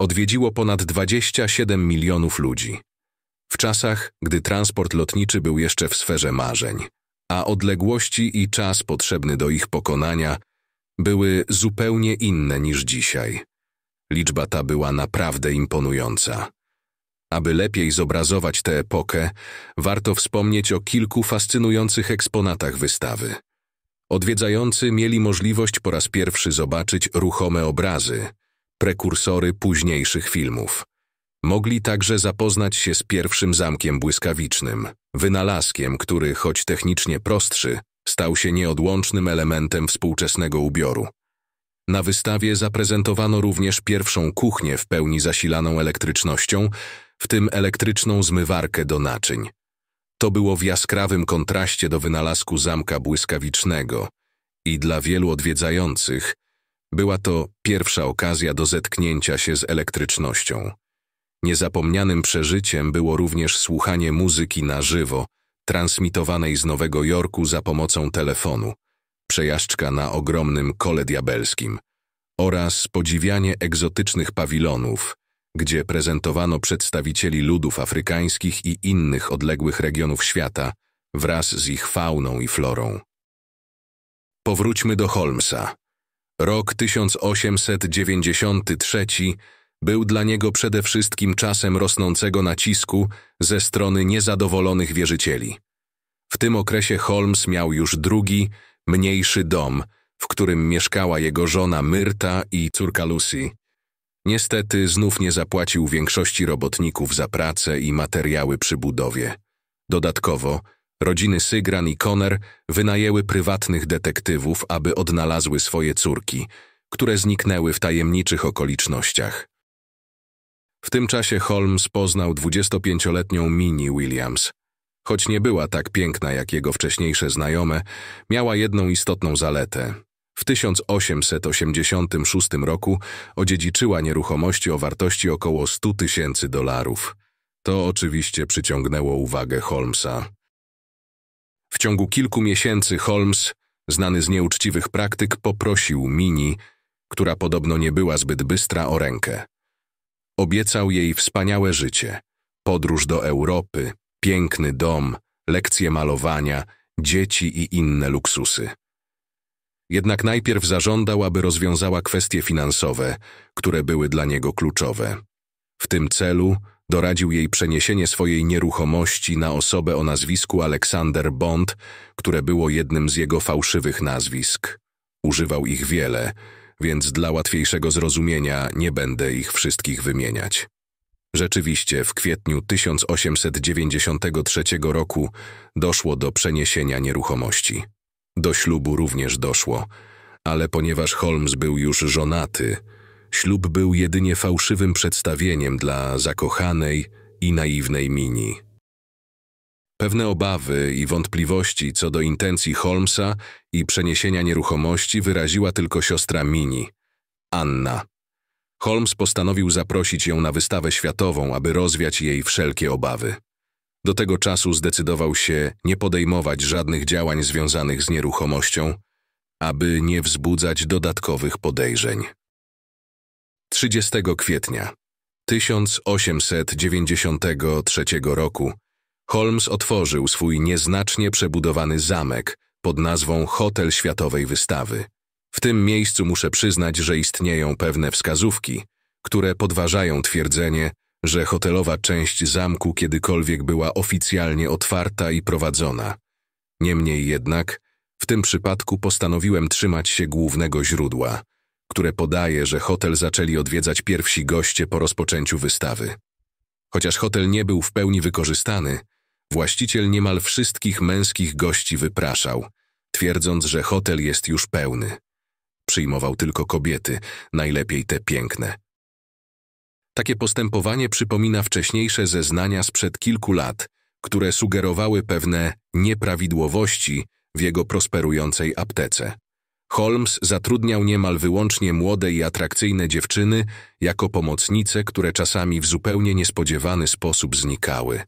Speaker 1: odwiedziło ponad 27 milionów ludzi. W czasach, gdy transport lotniczy był jeszcze w sferze marzeń, a odległości i czas potrzebny do ich pokonania były zupełnie inne niż dzisiaj. Liczba ta była naprawdę imponująca. Aby lepiej zobrazować tę epokę, warto wspomnieć o kilku fascynujących eksponatach wystawy – Odwiedzający mieli możliwość po raz pierwszy zobaczyć ruchome obrazy, prekursory późniejszych filmów. Mogli także zapoznać się z pierwszym zamkiem błyskawicznym, wynalazkiem, który, choć technicznie prostszy, stał się nieodłącznym elementem współczesnego ubioru. Na wystawie zaprezentowano również pierwszą kuchnię w pełni zasilaną elektrycznością, w tym elektryczną zmywarkę do naczyń. To było w jaskrawym kontraście do wynalazku zamka błyskawicznego i dla wielu odwiedzających była to pierwsza okazja do zetknięcia się z elektrycznością. Niezapomnianym przeżyciem było również słuchanie muzyki na żywo, transmitowanej z Nowego Jorku za pomocą telefonu, przejażdżka na ogromnym kole diabelskim oraz podziwianie egzotycznych pawilonów, gdzie prezentowano przedstawicieli ludów afrykańskich i innych odległych regionów świata wraz z ich fauną i florą. Powróćmy do Holmesa. Rok 1893 był dla niego przede wszystkim czasem rosnącego nacisku ze strony niezadowolonych wierzycieli. W tym okresie Holmes miał już drugi, mniejszy dom, w którym mieszkała jego żona Myrta i córka Lucy. Niestety znów nie zapłacił większości robotników za pracę i materiały przy budowie. Dodatkowo rodziny Sygran i Conner wynajęły prywatnych detektywów, aby odnalazły swoje córki, które zniknęły w tajemniczych okolicznościach. W tym czasie Holmes poznał 25-letnią Mini Williams. Choć nie była tak piękna jak jego wcześniejsze znajome, miała jedną istotną zaletę. W 1886 roku odziedziczyła nieruchomości o wartości około 100 tysięcy dolarów. To oczywiście przyciągnęło uwagę Holmesa. W ciągu kilku miesięcy Holmes, znany z nieuczciwych praktyk, poprosił Mini, która podobno nie była zbyt bystra, o rękę. Obiecał jej wspaniałe życie, podróż do Europy, piękny dom, lekcje malowania, dzieci i inne luksusy. Jednak najpierw zażądał, aby rozwiązała kwestie finansowe, które były dla niego kluczowe. W tym celu doradził jej przeniesienie swojej nieruchomości na osobę o nazwisku Aleksander Bond, które było jednym z jego fałszywych nazwisk. Używał ich wiele, więc dla łatwiejszego zrozumienia nie będę ich wszystkich wymieniać. Rzeczywiście w kwietniu 1893 roku doszło do przeniesienia nieruchomości. Do ślubu również doszło, ale ponieważ Holmes był już żonaty, ślub był jedynie fałszywym przedstawieniem dla zakochanej i naiwnej Mini. Pewne obawy i wątpliwości co do intencji Holmesa i przeniesienia nieruchomości wyraziła tylko siostra Mini, Anna. Holmes postanowił zaprosić ją na wystawę światową, aby rozwiać jej wszelkie obawy. Do tego czasu zdecydował się nie podejmować żadnych działań związanych z nieruchomością, aby nie wzbudzać dodatkowych podejrzeń. 30 kwietnia 1893 roku Holmes otworzył swój nieznacznie przebudowany zamek pod nazwą Hotel Światowej Wystawy. W tym miejscu muszę przyznać, że istnieją pewne wskazówki, które podważają twierdzenie, że hotelowa część zamku kiedykolwiek była oficjalnie otwarta i prowadzona. Niemniej jednak, w tym przypadku postanowiłem trzymać się głównego źródła, które podaje, że hotel zaczęli odwiedzać pierwsi goście po rozpoczęciu wystawy. Chociaż hotel nie był w pełni wykorzystany, właściciel niemal wszystkich męskich gości wypraszał, twierdząc, że hotel jest już pełny. Przyjmował tylko kobiety, najlepiej te piękne, takie postępowanie przypomina wcześniejsze zeznania sprzed kilku lat, które sugerowały pewne nieprawidłowości w jego prosperującej aptece. Holmes zatrudniał niemal wyłącznie młode i atrakcyjne dziewczyny jako pomocnice, które czasami w zupełnie niespodziewany sposób znikały,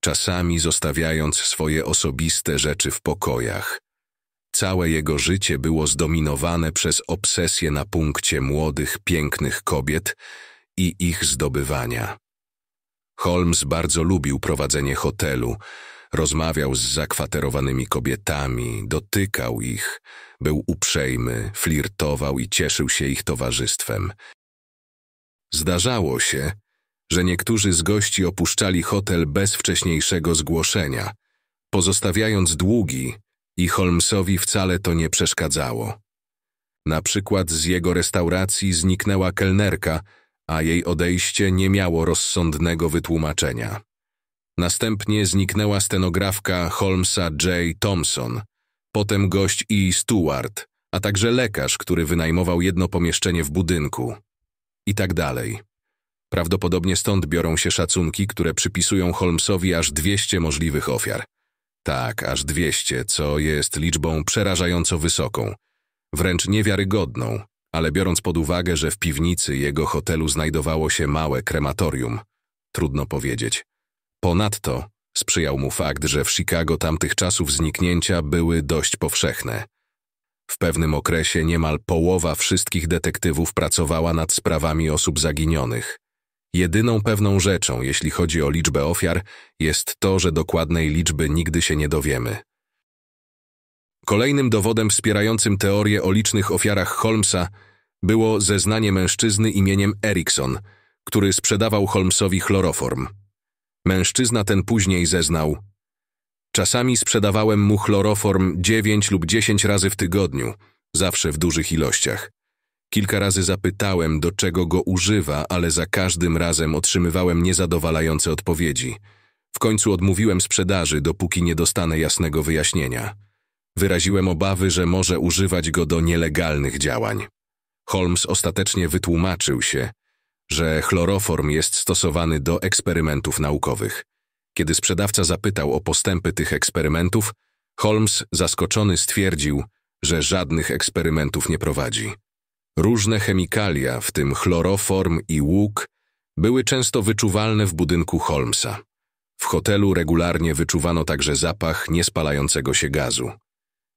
Speaker 1: czasami zostawiając swoje osobiste rzeczy w pokojach. Całe jego życie było zdominowane przez obsesję na punkcie młodych, pięknych kobiet, i ich zdobywania. Holmes bardzo lubił prowadzenie hotelu, rozmawiał z zakwaterowanymi kobietami, dotykał ich, był uprzejmy, flirtował i cieszył się ich towarzystwem. Zdarzało się, że niektórzy z gości opuszczali hotel bez wcześniejszego zgłoszenia, pozostawiając długi i Holmesowi wcale to nie przeszkadzało. Na przykład z jego restauracji zniknęła kelnerka, a jej odejście nie miało rozsądnego wytłumaczenia. Następnie zniknęła stenografka Holmesa J. Thompson, potem gość E. Stewart, a także lekarz, który wynajmował jedno pomieszczenie w budynku. I tak dalej. Prawdopodobnie stąd biorą się szacunki, które przypisują Holmesowi aż 200 możliwych ofiar. Tak, aż 200, co jest liczbą przerażająco wysoką, wręcz niewiarygodną, ale biorąc pod uwagę, że w piwnicy jego hotelu znajdowało się małe krematorium, trudno powiedzieć. Ponadto sprzyjał mu fakt, że w Chicago tamtych czasów zniknięcia były dość powszechne. W pewnym okresie niemal połowa wszystkich detektywów pracowała nad sprawami osób zaginionych. Jedyną pewną rzeczą, jeśli chodzi o liczbę ofiar, jest to, że dokładnej liczby nigdy się nie dowiemy. Kolejnym dowodem wspierającym teorię o licznych ofiarach Holmesa było zeznanie mężczyzny imieniem Erikson, który sprzedawał Holmesowi chloroform. Mężczyzna ten później zeznał: Czasami sprzedawałem mu chloroform 9 lub 10 razy w tygodniu, zawsze w dużych ilościach. Kilka razy zapytałem, do czego go używa, ale za każdym razem otrzymywałem niezadowalające odpowiedzi. W końcu odmówiłem sprzedaży, dopóki nie dostanę jasnego wyjaśnienia. Wyraziłem obawy, że może używać go do nielegalnych działań. Holmes ostatecznie wytłumaczył się, że chloroform jest stosowany do eksperymentów naukowych. Kiedy sprzedawca zapytał o postępy tych eksperymentów, Holmes zaskoczony stwierdził, że żadnych eksperymentów nie prowadzi. Różne chemikalia, w tym chloroform i łuk, były często wyczuwalne w budynku Holmesa. W hotelu regularnie wyczuwano także zapach niespalającego się gazu.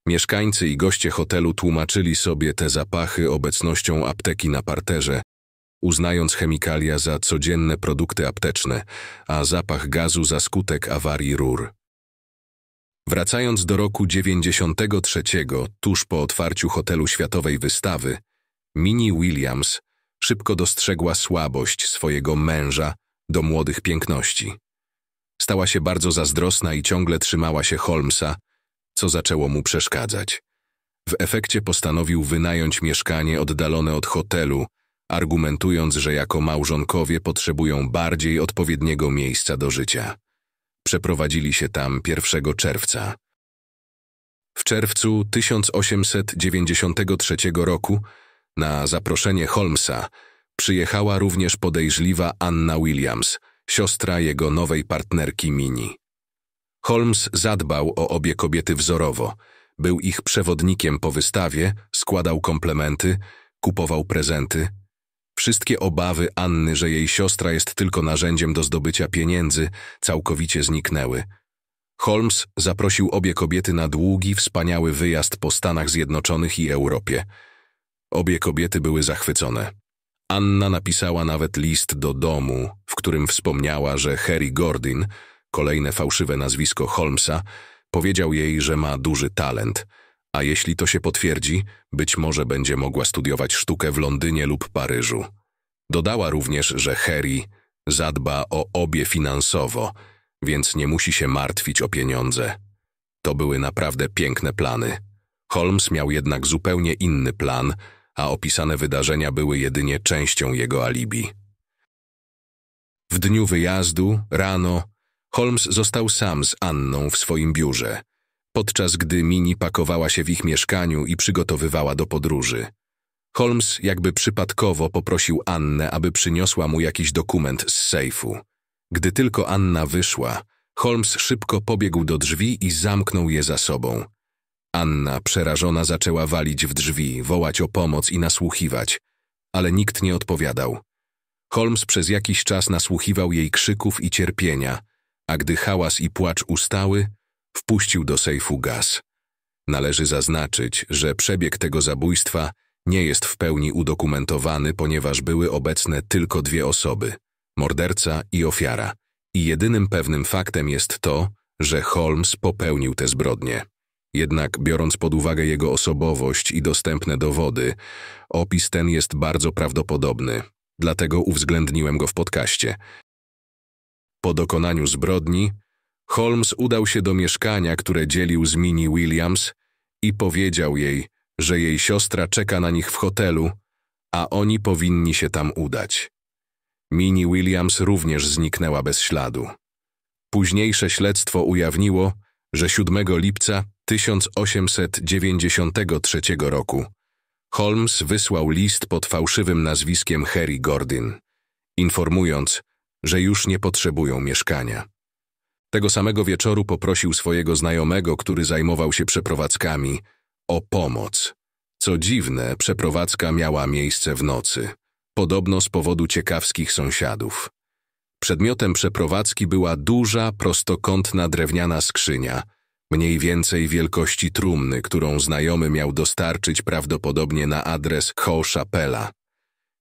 Speaker 1: Mieszkańcy i goście hotelu tłumaczyli sobie te zapachy obecnością apteki na parterze, uznając chemikalia za codzienne produkty apteczne, a zapach gazu za skutek awarii rur. Wracając do roku 93, tuż po otwarciu hotelu światowej wystawy, Minnie Williams szybko dostrzegła słabość swojego męża do młodych piękności. Stała się bardzo zazdrosna i ciągle trzymała się Holmesa, co zaczęło mu przeszkadzać. W efekcie postanowił wynająć mieszkanie oddalone od hotelu, argumentując, że jako małżonkowie potrzebują bardziej odpowiedniego miejsca do życia. Przeprowadzili się tam 1 czerwca. W czerwcu 1893 roku na zaproszenie Holmesa przyjechała również podejrzliwa Anna Williams, siostra jego nowej partnerki Mini. Holmes zadbał o obie kobiety wzorowo. Był ich przewodnikiem po wystawie, składał komplementy, kupował prezenty. Wszystkie obawy Anny, że jej siostra jest tylko narzędziem do zdobycia pieniędzy, całkowicie zniknęły. Holmes zaprosił obie kobiety na długi, wspaniały wyjazd po Stanach Zjednoczonych i Europie. Obie kobiety były zachwycone. Anna napisała nawet list do domu, w którym wspomniała, że Harry Gordon, kolejne fałszywe nazwisko Holmesa, powiedział jej, że ma duży talent, a jeśli to się potwierdzi, być może będzie mogła studiować sztukę w Londynie lub Paryżu. Dodała również, że Harry zadba o obie finansowo, więc nie musi się martwić o pieniądze. To były naprawdę piękne plany. Holmes miał jednak zupełnie inny plan, a opisane wydarzenia były jedynie częścią jego alibi. W dniu wyjazdu, rano, Holmes został sam z Anną w swoim biurze, podczas gdy Mini pakowała się w ich mieszkaniu i przygotowywała do podróży. Holmes jakby przypadkowo poprosił Annę, aby przyniosła mu jakiś dokument z sejfu. Gdy tylko Anna wyszła, Holmes szybko pobiegł do drzwi i zamknął je za sobą. Anna, przerażona, zaczęła walić w drzwi, wołać o pomoc i nasłuchiwać, ale nikt nie odpowiadał. Holmes przez jakiś czas nasłuchiwał jej krzyków i cierpienia – a gdy hałas i płacz ustały, wpuścił do sejfu gaz. Należy zaznaczyć, że przebieg tego zabójstwa nie jest w pełni udokumentowany, ponieważ były obecne tylko dwie osoby morderca i ofiara. I jedynym pewnym faktem jest to, że Holmes popełnił te zbrodnie. Jednak biorąc pod uwagę jego osobowość i dostępne dowody, opis ten jest bardzo prawdopodobny. Dlatego uwzględniłem go w podcaście. Po dokonaniu zbrodni, Holmes udał się do mieszkania, które dzielił z Minnie Williams i powiedział jej, że jej siostra czeka na nich w hotelu, a oni powinni się tam udać. Minnie Williams również zniknęła bez śladu. Późniejsze śledztwo ujawniło, że 7 lipca 1893 roku Holmes wysłał list pod fałszywym nazwiskiem Harry Gordon, informując, że już nie potrzebują mieszkania. Tego samego wieczoru poprosił swojego znajomego, który zajmował się przeprowadzkami, o pomoc. Co dziwne, przeprowadzka miała miejsce w nocy, podobno z powodu ciekawskich sąsiadów. Przedmiotem przeprowadzki była duża, prostokątna drewniana skrzynia, mniej więcej wielkości trumny, którą znajomy miał dostarczyć prawdopodobnie na adres Chaux Chapela,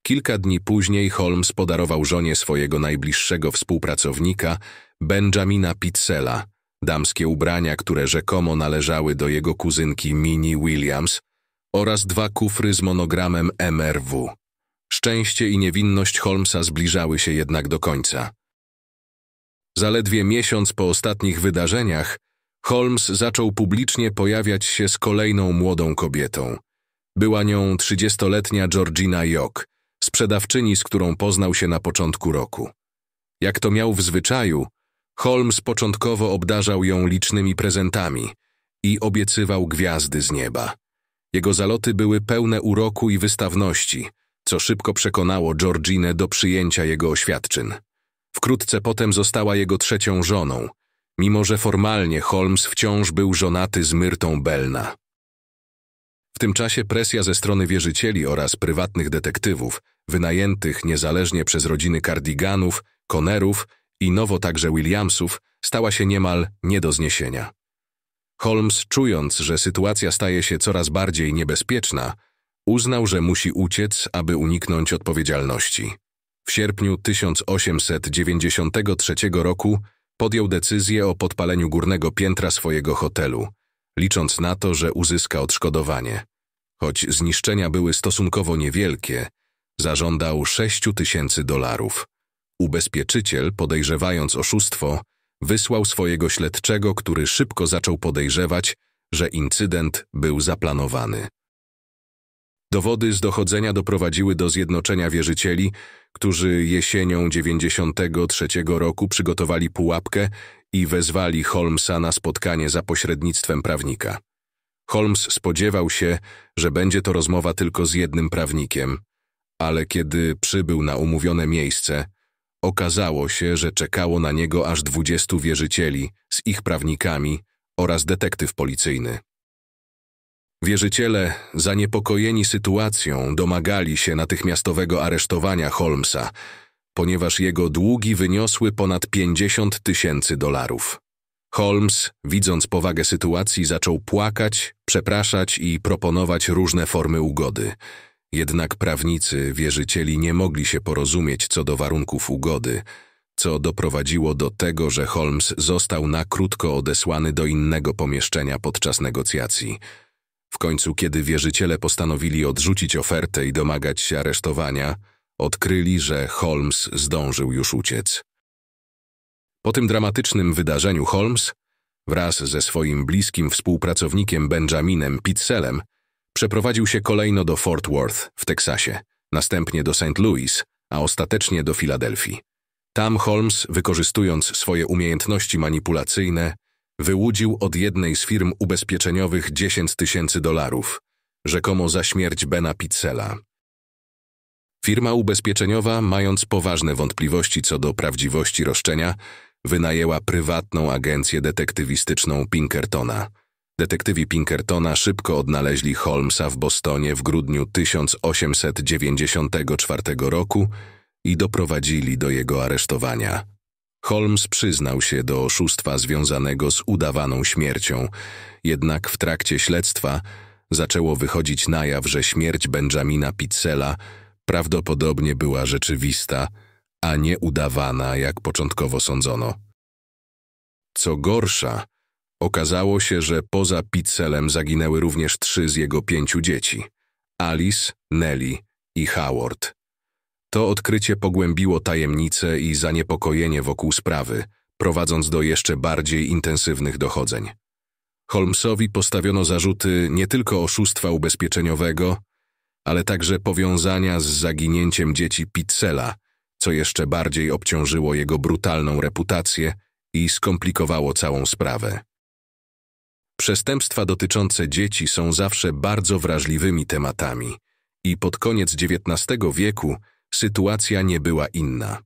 Speaker 1: Kilka dni później Holmes podarował żonie swojego najbliższego współpracownika, Benjamina Pizzella, damskie ubrania, które rzekomo należały do jego kuzynki Minnie Williams oraz dwa kufry z monogramem MRW. Szczęście i niewinność Holmesa zbliżały się jednak do końca. Zaledwie miesiąc po ostatnich wydarzeniach Holmes zaczął publicznie pojawiać się z kolejną młodą kobietą. Była nią 30-letnia Georgina Jock, sprzedawczyni, z którą poznał się na początku roku. Jak to miał w zwyczaju, Holmes początkowo obdarzał ją licznymi prezentami i obiecywał gwiazdy z nieba. Jego zaloty były pełne uroku i wystawności, co szybko przekonało Georginę do przyjęcia jego oświadczyn. Wkrótce potem została jego trzecią żoną, mimo że formalnie Holmes wciąż był żonaty z Myrtą Belna. W tym czasie presja ze strony wierzycieli oraz prywatnych detektywów wynajętych niezależnie przez rodziny Cardiganów, Connerów i nowo także Williamsów, stała się niemal nie do zniesienia. Holmes, czując, że sytuacja staje się coraz bardziej niebezpieczna, uznał, że musi uciec, aby uniknąć odpowiedzialności. W sierpniu 1893 roku podjął decyzję o podpaleniu górnego piętra swojego hotelu, licząc na to, że uzyska odszkodowanie. Choć zniszczenia były stosunkowo niewielkie, Zażądał 6 tysięcy dolarów. Ubezpieczyciel, podejrzewając oszustwo, wysłał swojego śledczego, który szybko zaczął podejrzewać, że incydent był zaplanowany. Dowody z dochodzenia doprowadziły do zjednoczenia wierzycieli, którzy jesienią 93 roku przygotowali pułapkę i wezwali Holmesa na spotkanie za pośrednictwem prawnika. Holmes spodziewał się, że będzie to rozmowa tylko z jednym prawnikiem – ale kiedy przybył na umówione miejsce, okazało się, że czekało na niego aż dwudziestu wierzycieli z ich prawnikami oraz detektyw policyjny. Wierzyciele, zaniepokojeni sytuacją, domagali się natychmiastowego aresztowania Holmesa, ponieważ jego długi wyniosły ponad 50 tysięcy dolarów. Holmes, widząc powagę sytuacji, zaczął płakać, przepraszać i proponować różne formy ugody. Jednak prawnicy, wierzycieli nie mogli się porozumieć co do warunków ugody, co doprowadziło do tego, że Holmes został na krótko odesłany do innego pomieszczenia podczas negocjacji. W końcu, kiedy wierzyciele postanowili odrzucić ofertę i domagać się aresztowania, odkryli, że Holmes zdążył już uciec. Po tym dramatycznym wydarzeniu Holmes, wraz ze swoim bliskim współpracownikiem Benjaminem Pitzelem, Przeprowadził się kolejno do Fort Worth w Teksasie, następnie do St. Louis, a ostatecznie do Filadelfii. Tam Holmes, wykorzystując swoje umiejętności manipulacyjne, wyłudził od jednej z firm ubezpieczeniowych 10 tysięcy dolarów, rzekomo za śmierć Bena Pizzella. Firma ubezpieczeniowa, mając poważne wątpliwości co do prawdziwości roszczenia, wynajęła prywatną agencję detektywistyczną Pinkertona – Detektywi Pinkertona szybko odnaleźli Holmesa w Bostonie w grudniu 1894 roku i doprowadzili do jego aresztowania. Holmes przyznał się do oszustwa związanego z udawaną śmiercią, jednak w trakcie śledztwa zaczęło wychodzić na jaw, że śmierć Benjamina Pizzella prawdopodobnie była rzeczywista, a nie udawana, jak początkowo sądzono. Co gorsza, Okazało się, że poza Pitzelem zaginęły również trzy z jego pięciu dzieci: Alice, Nelly i Howard. To odkrycie pogłębiło tajemnicę i zaniepokojenie wokół sprawy, prowadząc do jeszcze bardziej intensywnych dochodzeń. Holmesowi postawiono zarzuty nie tylko oszustwa ubezpieczeniowego, ale także powiązania z zaginięciem dzieci Pizzela, co jeszcze bardziej obciążyło jego brutalną reputację i skomplikowało całą sprawę. Przestępstwa dotyczące dzieci są zawsze bardzo wrażliwymi tematami i pod koniec XIX wieku sytuacja nie była inna.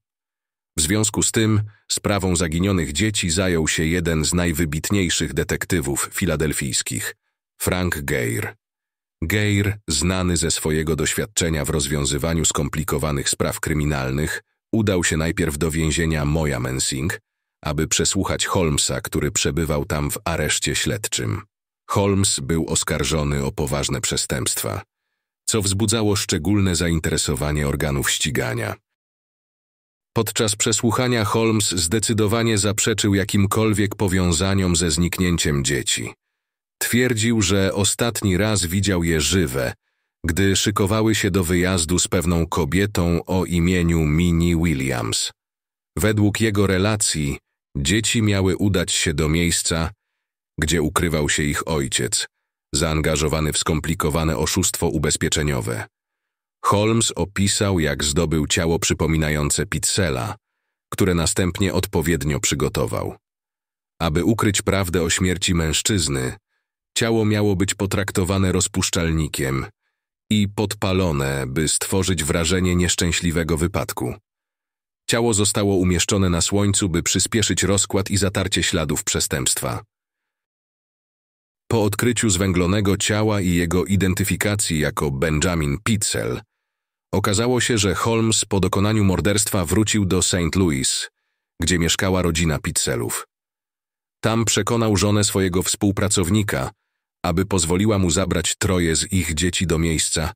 Speaker 1: W związku z tym sprawą zaginionych dzieci zajął się jeden z najwybitniejszych detektywów filadelfijskich, Frank Geir. Geir, znany ze swojego doświadczenia w rozwiązywaniu skomplikowanych spraw kryminalnych, udał się najpierw do więzienia Moja Mensing, aby przesłuchać Holmesa, który przebywał tam w areszcie śledczym. Holmes był oskarżony o poważne przestępstwa, co wzbudzało szczególne zainteresowanie organów ścigania. Podczas przesłuchania Holmes zdecydowanie zaprzeczył jakimkolwiek powiązaniom ze zniknięciem dzieci. Twierdził, że ostatni raz widział je żywe, gdy szykowały się do wyjazdu z pewną kobietą o imieniu Minnie Williams. Według jego relacji Dzieci miały udać się do miejsca, gdzie ukrywał się ich ojciec, zaangażowany w skomplikowane oszustwo ubezpieczeniowe. Holmes opisał, jak zdobył ciało przypominające pizzela, które następnie odpowiednio przygotował. Aby ukryć prawdę o śmierci mężczyzny, ciało miało być potraktowane rozpuszczalnikiem i podpalone, by stworzyć wrażenie nieszczęśliwego wypadku. Ciało zostało umieszczone na słońcu, by przyspieszyć rozkład i zatarcie śladów przestępstwa. Po odkryciu zwęglonego ciała i jego identyfikacji jako Benjamin Pitzel, okazało się, że Holmes po dokonaniu morderstwa wrócił do St. Louis, gdzie mieszkała rodzina Pitzelów. Tam przekonał żonę swojego współpracownika, aby pozwoliła mu zabrać troje z ich dzieci do miejsca,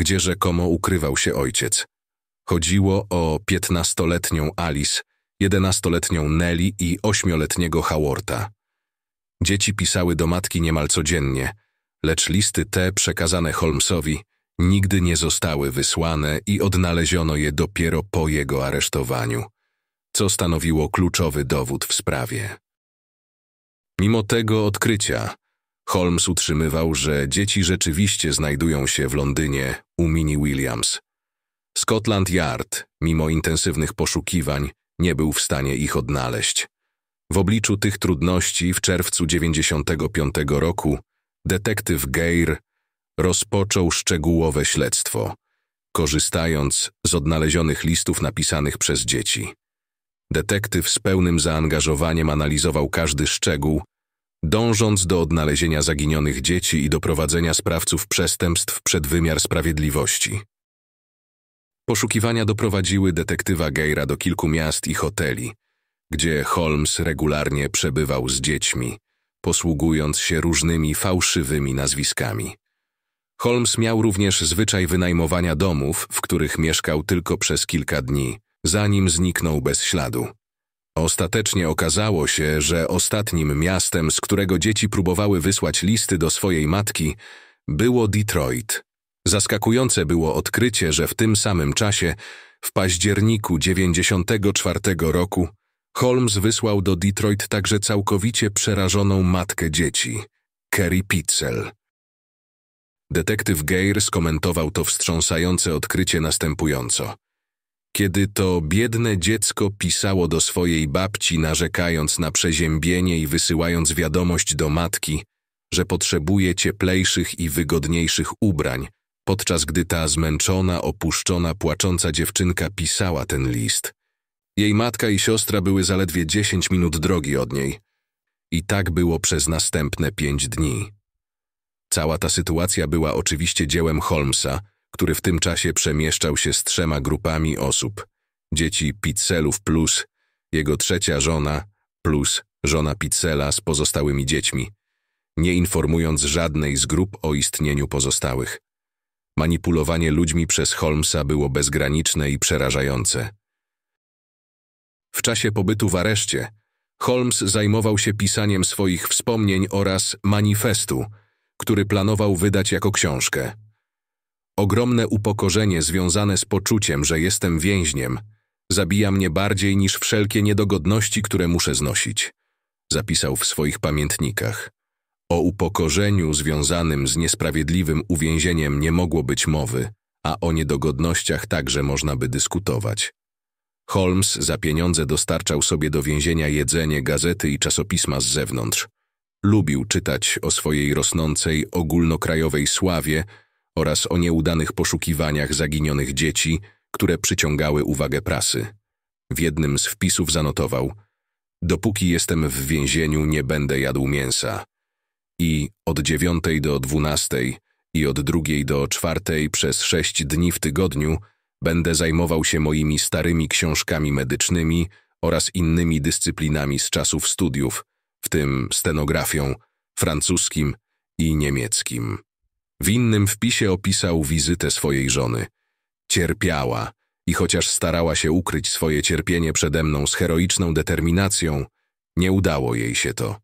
Speaker 1: gdzie rzekomo ukrywał się ojciec. Chodziło o piętnastoletnią Alice, jedenastoletnią Nelly i ośmioletniego Howarda. Dzieci pisały do matki niemal codziennie, lecz listy te przekazane Holmesowi nigdy nie zostały wysłane i odnaleziono je dopiero po jego aresztowaniu, co stanowiło kluczowy dowód w sprawie. Mimo tego odkrycia, Holmes utrzymywał, że dzieci rzeczywiście znajdują się w Londynie u Minnie Williams, Scotland Yard, mimo intensywnych poszukiwań, nie był w stanie ich odnaleźć. W obliczu tych trudności w czerwcu 1995 roku detektyw Geir rozpoczął szczegółowe śledztwo, korzystając z odnalezionych listów napisanych przez dzieci. Detektyw z pełnym zaangażowaniem analizował każdy szczegół, dążąc do odnalezienia zaginionych dzieci i doprowadzenia sprawców przestępstw przed wymiar sprawiedliwości. Poszukiwania doprowadziły detektywa Geira do kilku miast i hoteli, gdzie Holmes regularnie przebywał z dziećmi, posługując się różnymi fałszywymi nazwiskami. Holmes miał również zwyczaj wynajmowania domów, w których mieszkał tylko przez kilka dni, zanim zniknął bez śladu. Ostatecznie okazało się, że ostatnim miastem, z którego dzieci próbowały wysłać listy do swojej matki, było Detroit, Zaskakujące było odkrycie, że w tym samym czasie, w październiku 94 roku, Holmes wysłał do Detroit także całkowicie przerażoną matkę dzieci, Kerry Pitzel. Detektyw Geir skomentował to wstrząsające odkrycie następująco. Kiedy to biedne dziecko pisało do swojej babci, narzekając na przeziębienie i wysyłając wiadomość do matki, że potrzebuje cieplejszych i wygodniejszych ubrań, podczas gdy ta zmęczona, opuszczona, płacząca dziewczynka pisała ten list. Jej matka i siostra były zaledwie dziesięć minut drogi od niej. I tak było przez następne pięć dni. Cała ta sytuacja była oczywiście dziełem Holmesa, który w tym czasie przemieszczał się z trzema grupami osób. Dzieci Pizzelów plus, jego trzecia żona plus żona Pizzela z pozostałymi dziećmi, nie informując żadnej z grup o istnieniu pozostałych. Manipulowanie ludźmi przez Holmesa było bezgraniczne i przerażające. W czasie pobytu w areszcie Holmes zajmował się pisaniem swoich wspomnień oraz manifestu, który planował wydać jako książkę. Ogromne upokorzenie związane z poczuciem, że jestem więźniem, zabija mnie bardziej niż wszelkie niedogodności, które muszę znosić, zapisał w swoich pamiętnikach. O upokorzeniu związanym z niesprawiedliwym uwięzieniem nie mogło być mowy, a o niedogodnościach także można by dyskutować. Holmes za pieniądze dostarczał sobie do więzienia jedzenie, gazety i czasopisma z zewnątrz. Lubił czytać o swojej rosnącej ogólnokrajowej sławie oraz o nieudanych poszukiwaniach zaginionych dzieci, które przyciągały uwagę prasy. W jednym z wpisów zanotował: Dopóki jestem w więzieniu, nie będę jadł mięsa i od dziewiątej do dwunastej i od drugiej do czwartej przez sześć dni w tygodniu będę zajmował się moimi starymi książkami medycznymi oraz innymi dyscyplinami z czasów studiów, w tym stenografią, francuskim i niemieckim. W innym wpisie opisał wizytę swojej żony. Cierpiała i chociaż starała się ukryć swoje cierpienie przede mną z heroiczną determinacją, nie udało jej się to.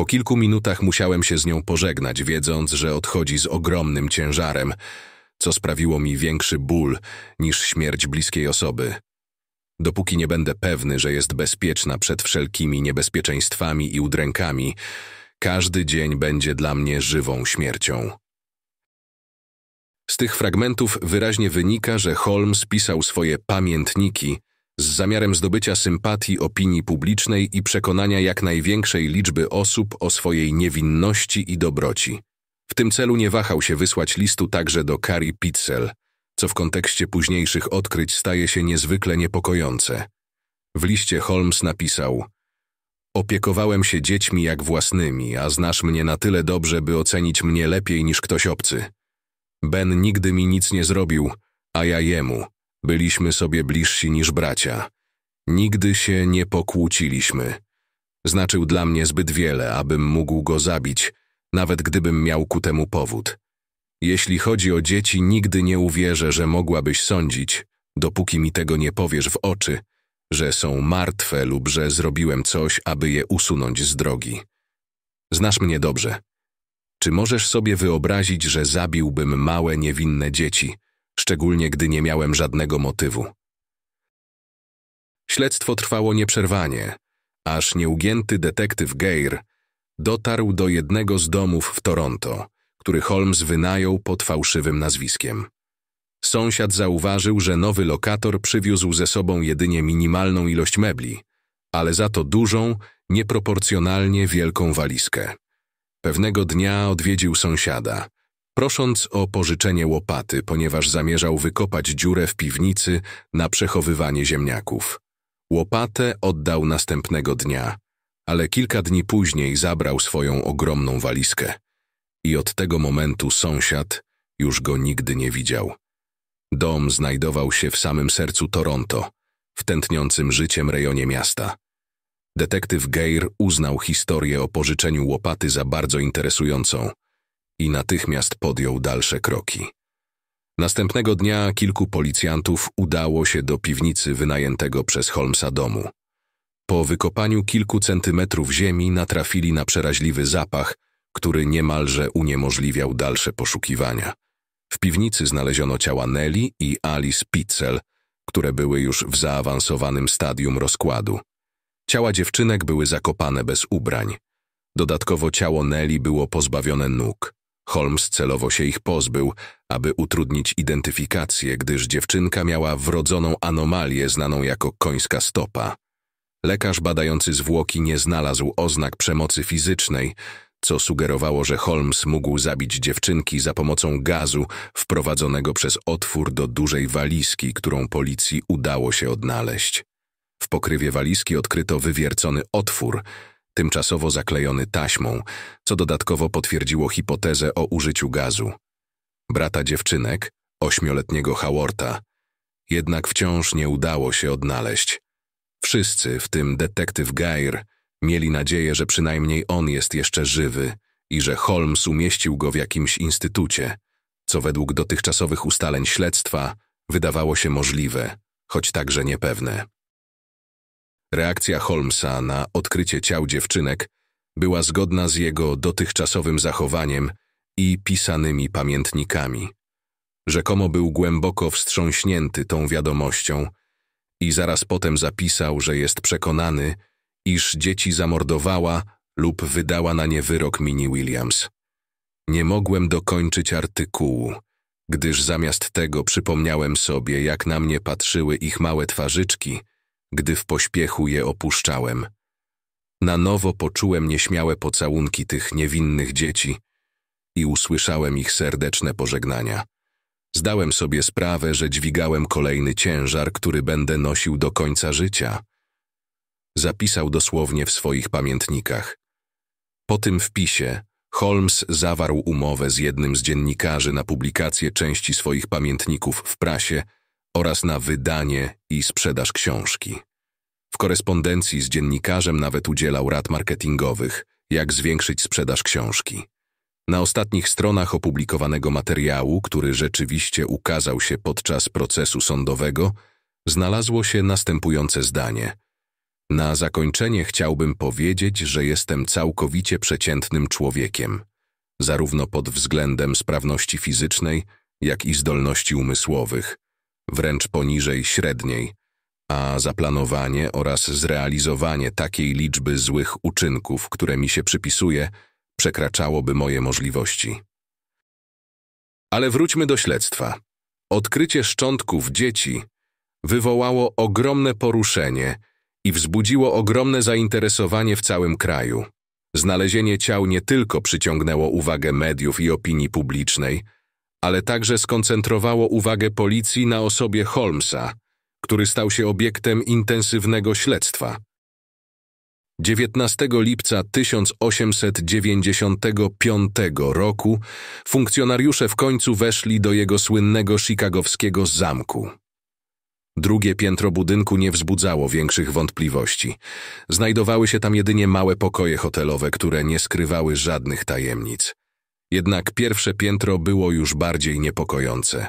Speaker 1: Po kilku minutach musiałem się z nią pożegnać, wiedząc, że odchodzi z ogromnym ciężarem, co sprawiło mi większy ból niż śmierć bliskiej osoby. Dopóki nie będę pewny, że jest bezpieczna przed wszelkimi niebezpieczeństwami i udrękami, każdy dzień będzie dla mnie żywą śmiercią. Z tych fragmentów wyraźnie wynika, że Holmes pisał swoje pamiętniki z zamiarem zdobycia sympatii opinii publicznej i przekonania jak największej liczby osób o swojej niewinności i dobroci. W tym celu nie wahał się wysłać listu także do Kari Pitzel, co w kontekście późniejszych odkryć staje się niezwykle niepokojące. W liście Holmes napisał Opiekowałem się dziećmi jak własnymi, a znasz mnie na tyle dobrze, by ocenić mnie lepiej niż ktoś obcy. Ben nigdy mi nic nie zrobił, a ja jemu. Byliśmy sobie bliżsi niż bracia. Nigdy się nie pokłóciliśmy. Znaczył dla mnie zbyt wiele, abym mógł go zabić, nawet gdybym miał ku temu powód. Jeśli chodzi o dzieci, nigdy nie uwierzę, że mogłabyś sądzić, dopóki mi tego nie powiesz w oczy, że są martwe lub że zrobiłem coś, aby je usunąć z drogi. Znasz mnie dobrze. Czy możesz sobie wyobrazić, że zabiłbym małe, niewinne dzieci – szczególnie gdy nie miałem żadnego motywu. Śledztwo trwało nieprzerwanie, aż nieugięty detektyw Geir dotarł do jednego z domów w Toronto, który Holmes wynajął pod fałszywym nazwiskiem. Sąsiad zauważył, że nowy lokator przywiózł ze sobą jedynie minimalną ilość mebli, ale za to dużą, nieproporcjonalnie wielką walizkę. Pewnego dnia odwiedził sąsiada – prosząc o pożyczenie łopaty, ponieważ zamierzał wykopać dziurę w piwnicy na przechowywanie ziemniaków. Łopatę oddał następnego dnia, ale kilka dni później zabrał swoją ogromną walizkę. I od tego momentu sąsiad już go nigdy nie widział. Dom znajdował się w samym sercu Toronto, w tętniącym życiem rejonie miasta. Detektyw Geir uznał historię o pożyczeniu łopaty za bardzo interesującą i natychmiast podjął dalsze kroki. Następnego dnia kilku policjantów udało się do piwnicy wynajętego przez Holmesa domu. Po wykopaniu kilku centymetrów ziemi natrafili na przeraźliwy zapach, który niemalże uniemożliwiał dalsze poszukiwania. W piwnicy znaleziono ciała Nelly i Alice Pitzel, które były już w zaawansowanym stadium rozkładu. Ciała dziewczynek były zakopane bez ubrań. Dodatkowo ciało Nelly było pozbawione nóg. Holmes celowo się ich pozbył, aby utrudnić identyfikację, gdyż dziewczynka miała wrodzoną anomalię znaną jako końska stopa. Lekarz badający zwłoki nie znalazł oznak przemocy fizycznej, co sugerowało, że Holmes mógł zabić dziewczynki za pomocą gazu wprowadzonego przez otwór do dużej walizki, którą policji udało się odnaleźć. W pokrywie walizki odkryto wywiercony otwór – tymczasowo zaklejony taśmą, co dodatkowo potwierdziło hipotezę o użyciu gazu. Brata dziewczynek, ośmioletniego Howarda, jednak wciąż nie udało się odnaleźć. Wszyscy, w tym detektyw Geir, mieli nadzieję, że przynajmniej on jest jeszcze żywy i że Holmes umieścił go w jakimś instytucie, co według dotychczasowych ustaleń śledztwa wydawało się możliwe, choć także niepewne. Reakcja Holmesa na odkrycie ciał dziewczynek była zgodna z jego dotychczasowym zachowaniem i pisanymi pamiętnikami. Rzekomo był głęboko wstrząśnięty tą wiadomością i zaraz potem zapisał, że jest przekonany, iż dzieci zamordowała lub wydała na nie wyrok Mini Williams. Nie mogłem dokończyć artykułu, gdyż zamiast tego przypomniałem sobie, jak na mnie patrzyły ich małe twarzyczki – gdy w pośpiechu je opuszczałem. Na nowo poczułem nieśmiałe pocałunki tych niewinnych dzieci i usłyszałem ich serdeczne pożegnania. Zdałem sobie sprawę, że dźwigałem kolejny ciężar, który będę nosił do końca życia. Zapisał dosłownie w swoich pamiętnikach. Po tym wpisie Holmes zawarł umowę z jednym z dziennikarzy na publikację części swoich pamiętników w prasie oraz na wydanie i sprzedaż książki. W korespondencji z dziennikarzem nawet udzielał rad marketingowych, jak zwiększyć sprzedaż książki. Na ostatnich stronach opublikowanego materiału, który rzeczywiście ukazał się podczas procesu sądowego, znalazło się następujące zdanie. Na zakończenie chciałbym powiedzieć, że jestem całkowicie przeciętnym człowiekiem, zarówno pod względem sprawności fizycznej, jak i zdolności umysłowych – wręcz poniżej średniej, a zaplanowanie oraz zrealizowanie takiej liczby złych uczynków, które mi się przypisuje, przekraczałoby moje możliwości. Ale wróćmy do śledztwa. Odkrycie szczątków dzieci wywołało ogromne poruszenie i wzbudziło ogromne zainteresowanie w całym kraju. Znalezienie ciał nie tylko przyciągnęło uwagę mediów i opinii publicznej, ale także skoncentrowało uwagę policji na osobie Holmesa, który stał się obiektem intensywnego śledztwa. 19 lipca 1895 roku funkcjonariusze w końcu weszli do jego słynnego chicagowskiego zamku. Drugie piętro budynku nie wzbudzało większych wątpliwości. Znajdowały się tam jedynie małe pokoje hotelowe, które nie skrywały żadnych tajemnic. Jednak pierwsze piętro było już bardziej niepokojące.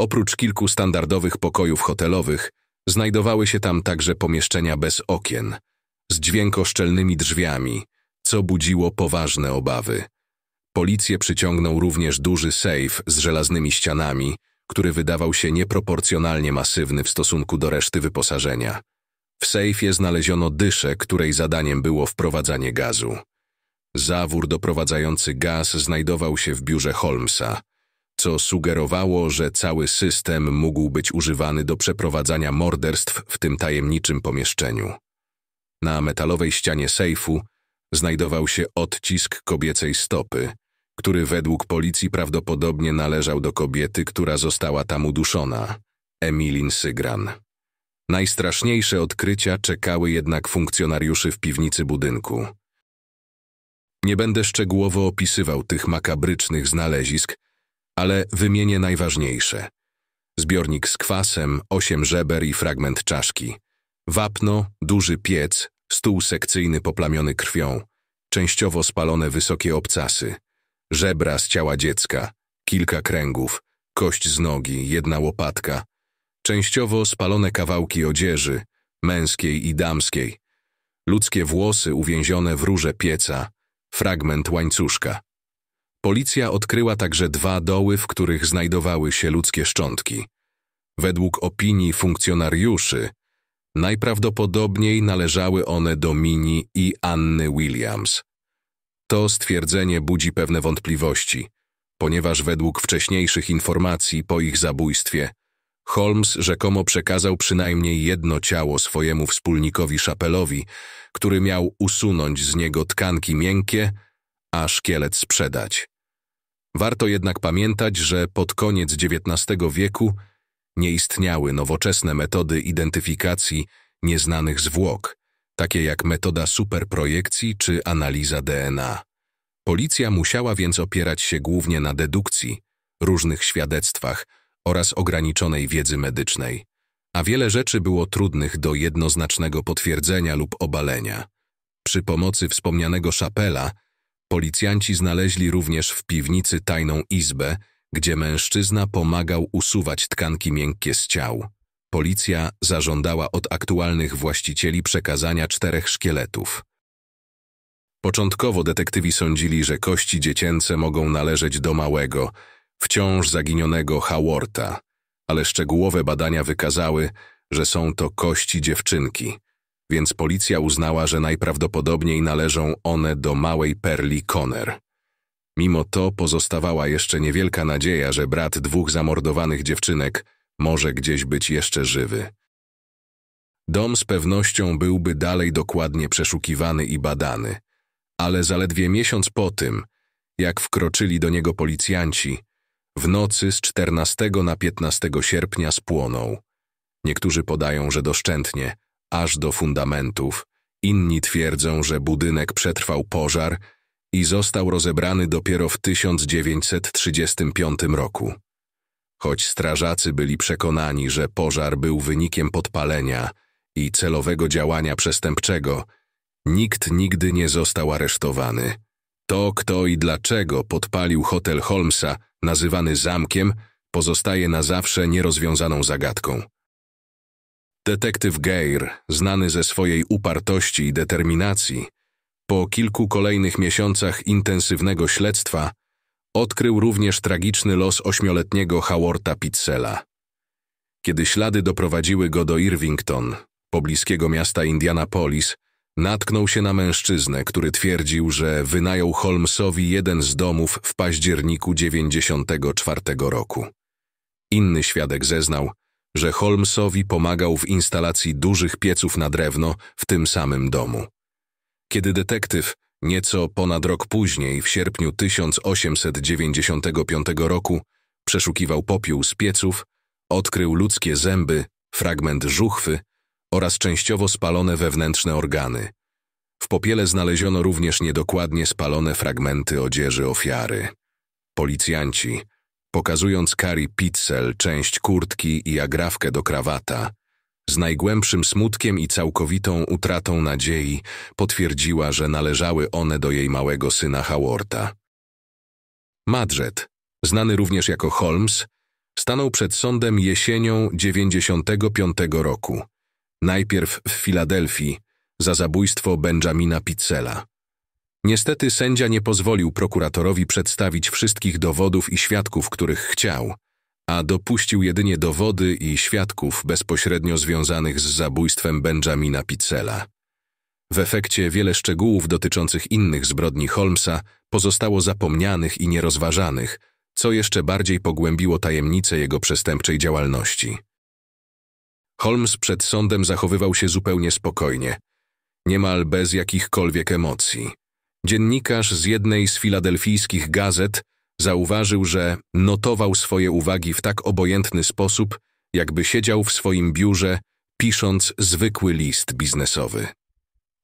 Speaker 1: Oprócz kilku standardowych pokojów hotelowych, znajdowały się tam także pomieszczenia bez okien, z dźwiękoszczelnymi drzwiami, co budziło poważne obawy. Policję przyciągnął również duży sejf z żelaznymi ścianami, który wydawał się nieproporcjonalnie masywny w stosunku do reszty wyposażenia. W sejfie znaleziono dyszę, której zadaniem było wprowadzanie gazu. Zawór doprowadzający gaz znajdował się w biurze Holmesa, co sugerowało, że cały system mógł być używany do przeprowadzania morderstw w tym tajemniczym pomieszczeniu. Na metalowej ścianie sejfu znajdował się odcisk kobiecej stopy, który według policji prawdopodobnie należał do kobiety, która została tam uduszona, Emilin Sygran. Najstraszniejsze odkrycia czekały jednak funkcjonariuszy w piwnicy budynku. Nie będę szczegółowo opisywał tych makabrycznych znalezisk, ale wymienię najważniejsze. Zbiornik z kwasem, osiem żeber i fragment czaszki. Wapno, duży piec, stół sekcyjny poplamiony krwią, częściowo spalone wysokie obcasy, żebra z ciała dziecka, kilka kręgów, kość z nogi, jedna łopatka, częściowo spalone kawałki odzieży, męskiej i damskiej, ludzkie włosy uwięzione w rurze pieca, fragment łańcuszka. Policja odkryła także dwa doły, w których znajdowały się ludzkie szczątki. Według opinii funkcjonariuszy, najprawdopodobniej należały one do Mini i Anny Williams. To stwierdzenie budzi pewne wątpliwości, ponieważ według wcześniejszych informacji po ich zabójstwie Holmes rzekomo przekazał przynajmniej jedno ciało swojemu wspólnikowi Szapelowi, który miał usunąć z niego tkanki miękkie, a szkielet sprzedać. Warto jednak pamiętać, że pod koniec XIX wieku nie istniały nowoczesne metody identyfikacji nieznanych zwłok, takie jak metoda superprojekcji czy analiza DNA. Policja musiała więc opierać się głównie na dedukcji, różnych świadectwach, oraz ograniczonej wiedzy medycznej, a wiele rzeczy było trudnych do jednoznacznego potwierdzenia lub obalenia. Przy pomocy wspomnianego Szapela policjanci znaleźli również w piwnicy tajną izbę, gdzie mężczyzna pomagał usuwać tkanki miękkie z ciał. Policja zażądała od aktualnych właścicieli przekazania czterech szkieletów. Początkowo detektywi sądzili, że kości dziecięce mogą należeć do małego, wciąż zaginionego Haworta, ale szczegółowe badania wykazały, że są to kości dziewczynki, więc policja uznała, że najprawdopodobniej należą one do małej perli Conner. Mimo to pozostawała jeszcze niewielka nadzieja, że brat dwóch zamordowanych dziewczynek może gdzieś być jeszcze żywy. Dom z pewnością byłby dalej dokładnie przeszukiwany i badany, ale zaledwie miesiąc po tym, jak wkroczyli do niego policjanci, w nocy z 14 na 15 sierpnia spłonął. Niektórzy podają, że doszczętnie, aż do fundamentów, inni twierdzą, że budynek przetrwał pożar i został rozebrany dopiero w 1935 roku. Choć strażacy byli przekonani, że pożar był wynikiem podpalenia i celowego działania przestępczego, nikt nigdy nie został aresztowany. To, kto i dlaczego podpalił hotel Holmesa, nazywany zamkiem, pozostaje na zawsze nierozwiązaną zagadką. Detektyw Geir, znany ze swojej upartości i determinacji, po kilku kolejnych miesiącach intensywnego śledztwa odkrył również tragiczny los ośmioletniego Howarda Pizzela. Kiedy ślady doprowadziły go do Irvington, pobliskiego miasta Indianapolis, Natknął się na mężczyznę, który twierdził, że wynajął Holmesowi jeden z domów w październiku 1994 roku. Inny świadek zeznał, że Holmesowi pomagał w instalacji dużych pieców na drewno w tym samym domu. Kiedy detektyw, nieco ponad rok później, w sierpniu 1895 roku, przeszukiwał popiół z pieców, odkrył ludzkie zęby, fragment żuchwy oraz częściowo spalone wewnętrzne organy. W popiele znaleziono również niedokładnie spalone fragmenty odzieży ofiary. Policjanci, pokazując Kari Pitzel część kurtki i agrafkę do krawata, z najgłębszym smutkiem i całkowitą utratą nadziei potwierdziła, że należały one do jej małego syna Howarda. Madżet, znany również jako Holmes, stanął przed sądem jesienią 95 roku najpierw w Filadelfii, za zabójstwo Benjamina Pizzella. Niestety sędzia nie pozwolił prokuratorowi przedstawić wszystkich dowodów i świadków, których chciał, a dopuścił jedynie dowody i świadków bezpośrednio związanych z zabójstwem Benjamina Pizzella. W efekcie wiele szczegółów dotyczących innych zbrodni Holmesa pozostało zapomnianych i nierozważanych, co jeszcze bardziej pogłębiło tajemnicę jego przestępczej działalności. Holmes przed sądem zachowywał się zupełnie spokojnie, niemal bez jakichkolwiek emocji. Dziennikarz z jednej z filadelfijskich gazet zauważył, że notował swoje uwagi w tak obojętny sposób, jakby siedział w swoim biurze, pisząc zwykły list biznesowy.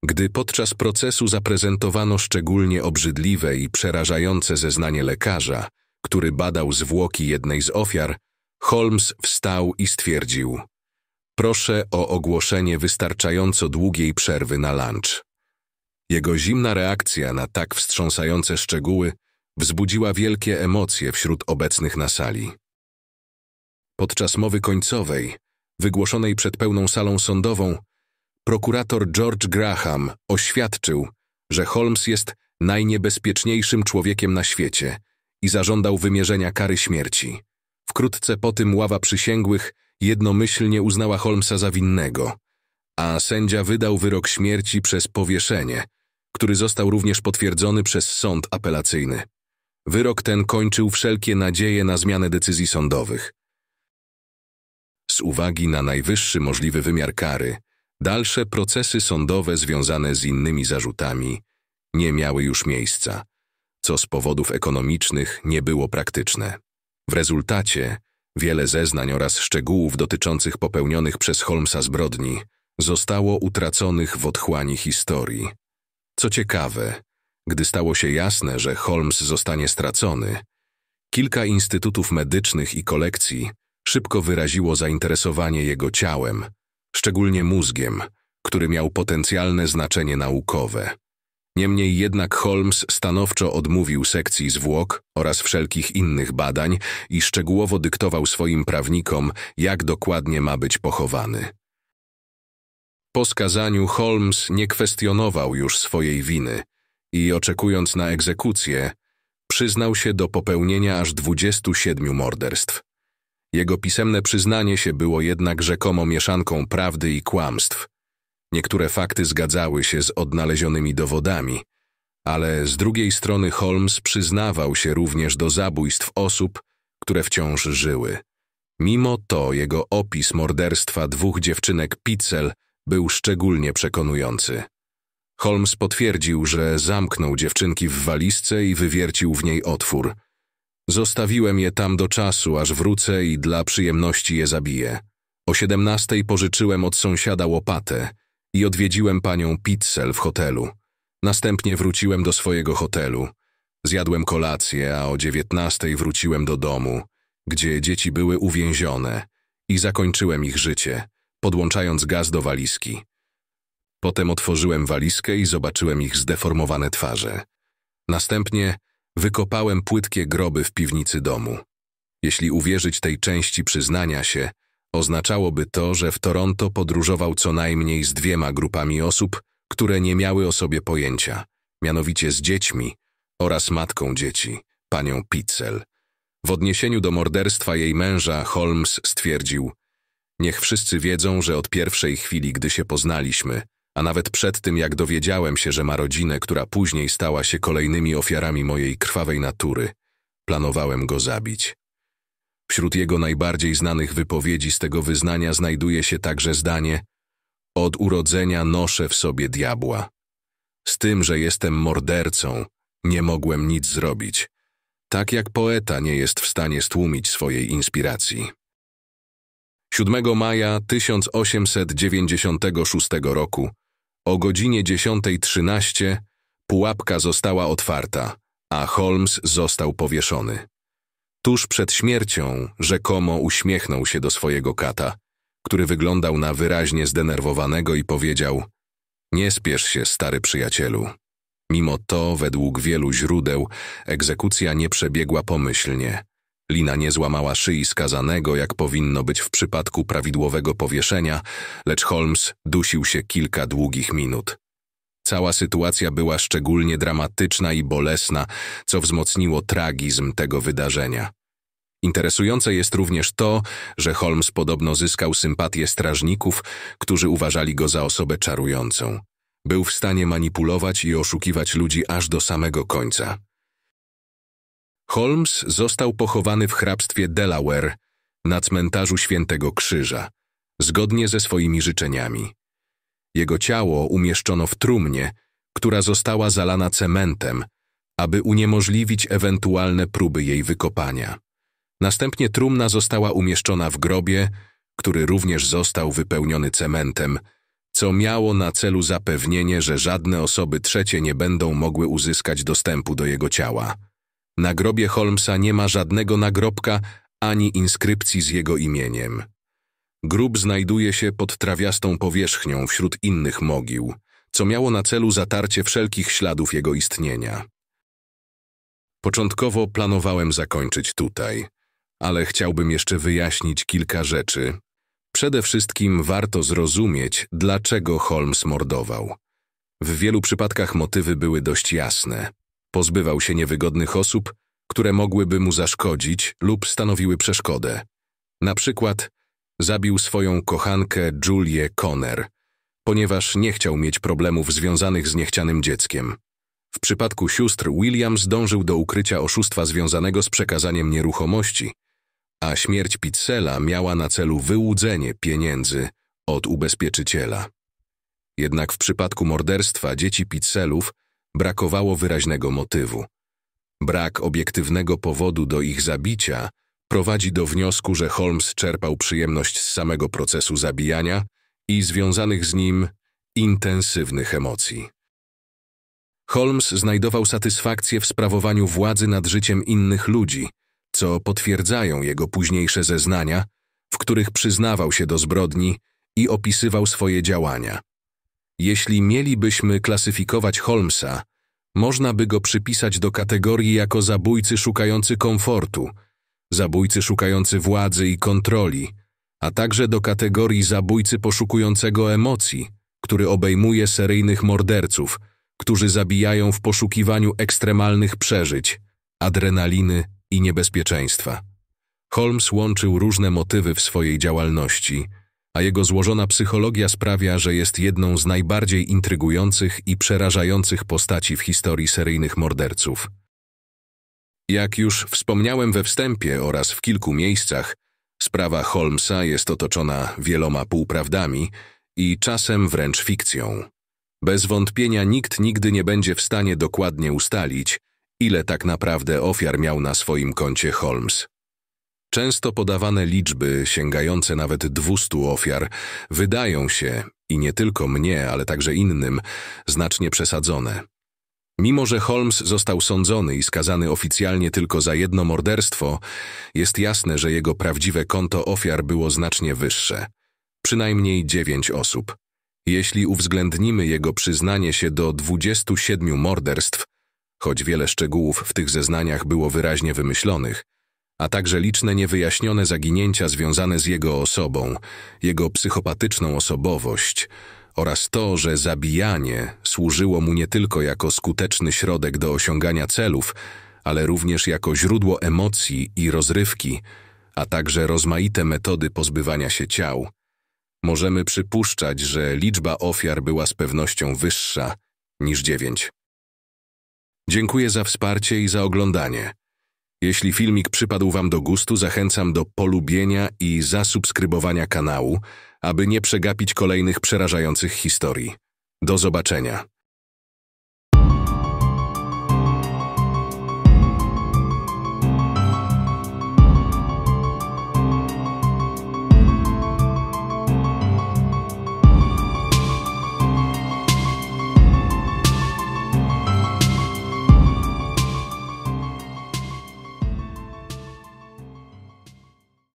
Speaker 1: Gdy podczas procesu zaprezentowano szczególnie obrzydliwe i przerażające zeznanie lekarza, który badał zwłoki jednej z ofiar, Holmes wstał i stwierdził: Proszę o ogłoszenie wystarczająco długiej przerwy na lunch. Jego zimna reakcja na tak wstrząsające szczegóły wzbudziła wielkie emocje wśród obecnych na sali. Podczas mowy końcowej, wygłoszonej przed pełną salą sądową, prokurator George Graham oświadczył, że Holmes jest najniebezpieczniejszym człowiekiem na świecie i zażądał wymierzenia kary śmierci. Wkrótce po tym ława przysięgłych jednomyślnie uznała Holmesa za winnego, a sędzia wydał wyrok śmierci przez powieszenie, który został również potwierdzony przez sąd apelacyjny. Wyrok ten kończył wszelkie nadzieje na zmianę decyzji sądowych. Z uwagi na najwyższy możliwy wymiar kary, dalsze procesy sądowe związane z innymi zarzutami nie miały już miejsca, co z powodów ekonomicznych nie było praktyczne. W rezultacie Wiele zeznań oraz szczegółów dotyczących popełnionych przez Holmesa zbrodni zostało utraconych w otchłani historii. Co ciekawe, gdy stało się jasne, że Holmes zostanie stracony, kilka instytutów medycznych i kolekcji szybko wyraziło zainteresowanie jego ciałem, szczególnie mózgiem, który miał potencjalne znaczenie naukowe. Niemniej jednak Holmes stanowczo odmówił sekcji zwłok oraz wszelkich innych badań i szczegółowo dyktował swoim prawnikom, jak dokładnie ma być pochowany. Po skazaniu Holmes nie kwestionował już swojej winy i oczekując na egzekucję, przyznał się do popełnienia aż 27 morderstw. Jego pisemne przyznanie się było jednak rzekomo mieszanką prawdy i kłamstw – Niektóre fakty zgadzały się z odnalezionymi dowodami, ale z drugiej strony Holmes przyznawał się również do zabójstw osób, które wciąż żyły. Mimo to jego opis morderstwa dwóch dziewczynek Pitzel był szczególnie przekonujący. Holmes potwierdził, że zamknął dziewczynki w walizce i wywiercił w niej otwór. Zostawiłem je tam do czasu, aż wrócę i dla przyjemności je zabiję. O 17 pożyczyłem od sąsiada łopatę – i odwiedziłem panią Pitzel w hotelu. Następnie wróciłem do swojego hotelu. Zjadłem kolację, a o dziewiętnastej wróciłem do domu, gdzie dzieci były uwięzione i zakończyłem ich życie, podłączając gaz do walizki. Potem otworzyłem walizkę i zobaczyłem ich zdeformowane twarze. Następnie wykopałem płytkie groby w piwnicy domu. Jeśli uwierzyć tej części przyznania się, Oznaczałoby to, że w Toronto podróżował co najmniej z dwiema grupami osób, które nie miały o sobie pojęcia, mianowicie z dziećmi oraz matką dzieci, panią Pitzel. W odniesieniu do morderstwa jej męża Holmes stwierdził Niech wszyscy wiedzą, że od pierwszej chwili, gdy się poznaliśmy, a nawet przed tym, jak dowiedziałem się, że ma rodzinę, która później stała się kolejnymi ofiarami mojej krwawej natury, planowałem go zabić. Wśród jego najbardziej znanych wypowiedzi z tego wyznania znajduje się także zdanie Od urodzenia noszę w sobie diabła. Z tym, że jestem mordercą, nie mogłem nic zrobić. Tak jak poeta nie jest w stanie stłumić swojej inspiracji. 7 maja 1896 roku o godzinie 10.13 pułapka została otwarta, a Holmes został powieszony. Tuż przed śmiercią rzekomo uśmiechnął się do swojego kata, który wyglądał na wyraźnie zdenerwowanego i powiedział: Nie spiesz się, stary przyjacielu. Mimo to, według wielu źródeł, egzekucja nie przebiegła pomyślnie. Lina nie złamała szyi skazanego, jak powinno być w przypadku prawidłowego powieszenia, lecz Holmes dusił się kilka długich minut. Cała sytuacja była szczególnie dramatyczna i bolesna, co wzmocniło tragizm tego wydarzenia. Interesujące jest również to, że Holmes podobno zyskał sympatię strażników, którzy uważali go za osobę czarującą. Był w stanie manipulować i oszukiwać ludzi aż do samego końca. Holmes został pochowany w hrabstwie Delaware na cmentarzu Świętego Krzyża, zgodnie ze swoimi życzeniami. Jego ciało umieszczono w trumnie, która została zalana cementem, aby uniemożliwić ewentualne próby jej wykopania. Następnie trumna została umieszczona w grobie, który również został wypełniony cementem, co miało na celu zapewnienie, że żadne osoby trzecie nie będą mogły uzyskać dostępu do jego ciała. Na grobie Holmesa nie ma żadnego nagrobka ani inskrypcji z jego imieniem. Grób znajduje się pod trawiastą powierzchnią wśród innych mogił, co miało na celu zatarcie wszelkich śladów jego istnienia. Początkowo planowałem zakończyć tutaj, ale chciałbym jeszcze wyjaśnić kilka rzeczy. Przede wszystkim warto zrozumieć, dlaczego Holmes mordował. W wielu przypadkach motywy były dość jasne. Pozbywał się niewygodnych osób, które mogłyby mu zaszkodzić lub stanowiły przeszkodę. Na przykład Zabił swoją kochankę Julię Conner, ponieważ nie chciał mieć problemów związanych z niechcianym dzieckiem. W przypadku sióstr William zdążył do ukrycia oszustwa związanego z przekazaniem nieruchomości, a śmierć Pizzela miała na celu wyłudzenie pieniędzy od ubezpieczyciela. Jednak w przypadku morderstwa dzieci Pizzelów brakowało wyraźnego motywu. Brak obiektywnego powodu do ich zabicia prowadzi do wniosku, że Holmes czerpał przyjemność z samego procesu zabijania i związanych z nim intensywnych emocji. Holmes znajdował satysfakcję w sprawowaniu władzy nad życiem innych ludzi, co potwierdzają jego późniejsze zeznania, w których przyznawał się do zbrodni i opisywał swoje działania. Jeśli mielibyśmy klasyfikować Holmesa, można by go przypisać do kategorii jako zabójcy szukający komfortu – zabójcy szukający władzy i kontroli, a także do kategorii zabójcy poszukującego emocji, który obejmuje seryjnych morderców, którzy zabijają w poszukiwaniu ekstremalnych przeżyć, adrenaliny i niebezpieczeństwa. Holmes łączył różne motywy w swojej działalności, a jego złożona psychologia sprawia, że jest jedną z najbardziej intrygujących i przerażających postaci w historii seryjnych morderców. Jak już wspomniałem we wstępie oraz w kilku miejscach, sprawa Holmesa jest otoczona wieloma półprawdami i czasem wręcz fikcją. Bez wątpienia nikt nigdy nie będzie w stanie dokładnie ustalić, ile tak naprawdę ofiar miał na swoim koncie Holmes. Często podawane liczby, sięgające nawet 200 ofiar, wydają się, i nie tylko mnie, ale także innym, znacznie przesadzone. Mimo, że Holmes został sądzony i skazany oficjalnie tylko za jedno morderstwo, jest jasne, że jego prawdziwe konto ofiar było znacznie wyższe. Przynajmniej dziewięć osób. Jeśli uwzględnimy jego przyznanie się do 27 morderstw, choć wiele szczegółów w tych zeznaniach było wyraźnie wymyślonych, a także liczne niewyjaśnione zaginięcia związane z jego osobą, jego psychopatyczną osobowość, oraz to, że zabijanie służyło mu nie tylko jako skuteczny środek do osiągania celów, ale również jako źródło emocji i rozrywki, a także rozmaite metody pozbywania się ciał. Możemy przypuszczać, że liczba ofiar była z pewnością wyższa niż dziewięć. Dziękuję za wsparcie i za oglądanie. Jeśli filmik przypadł Wam do gustu, zachęcam do polubienia i zasubskrybowania kanału, aby nie przegapić kolejnych przerażających historii. Do zobaczenia.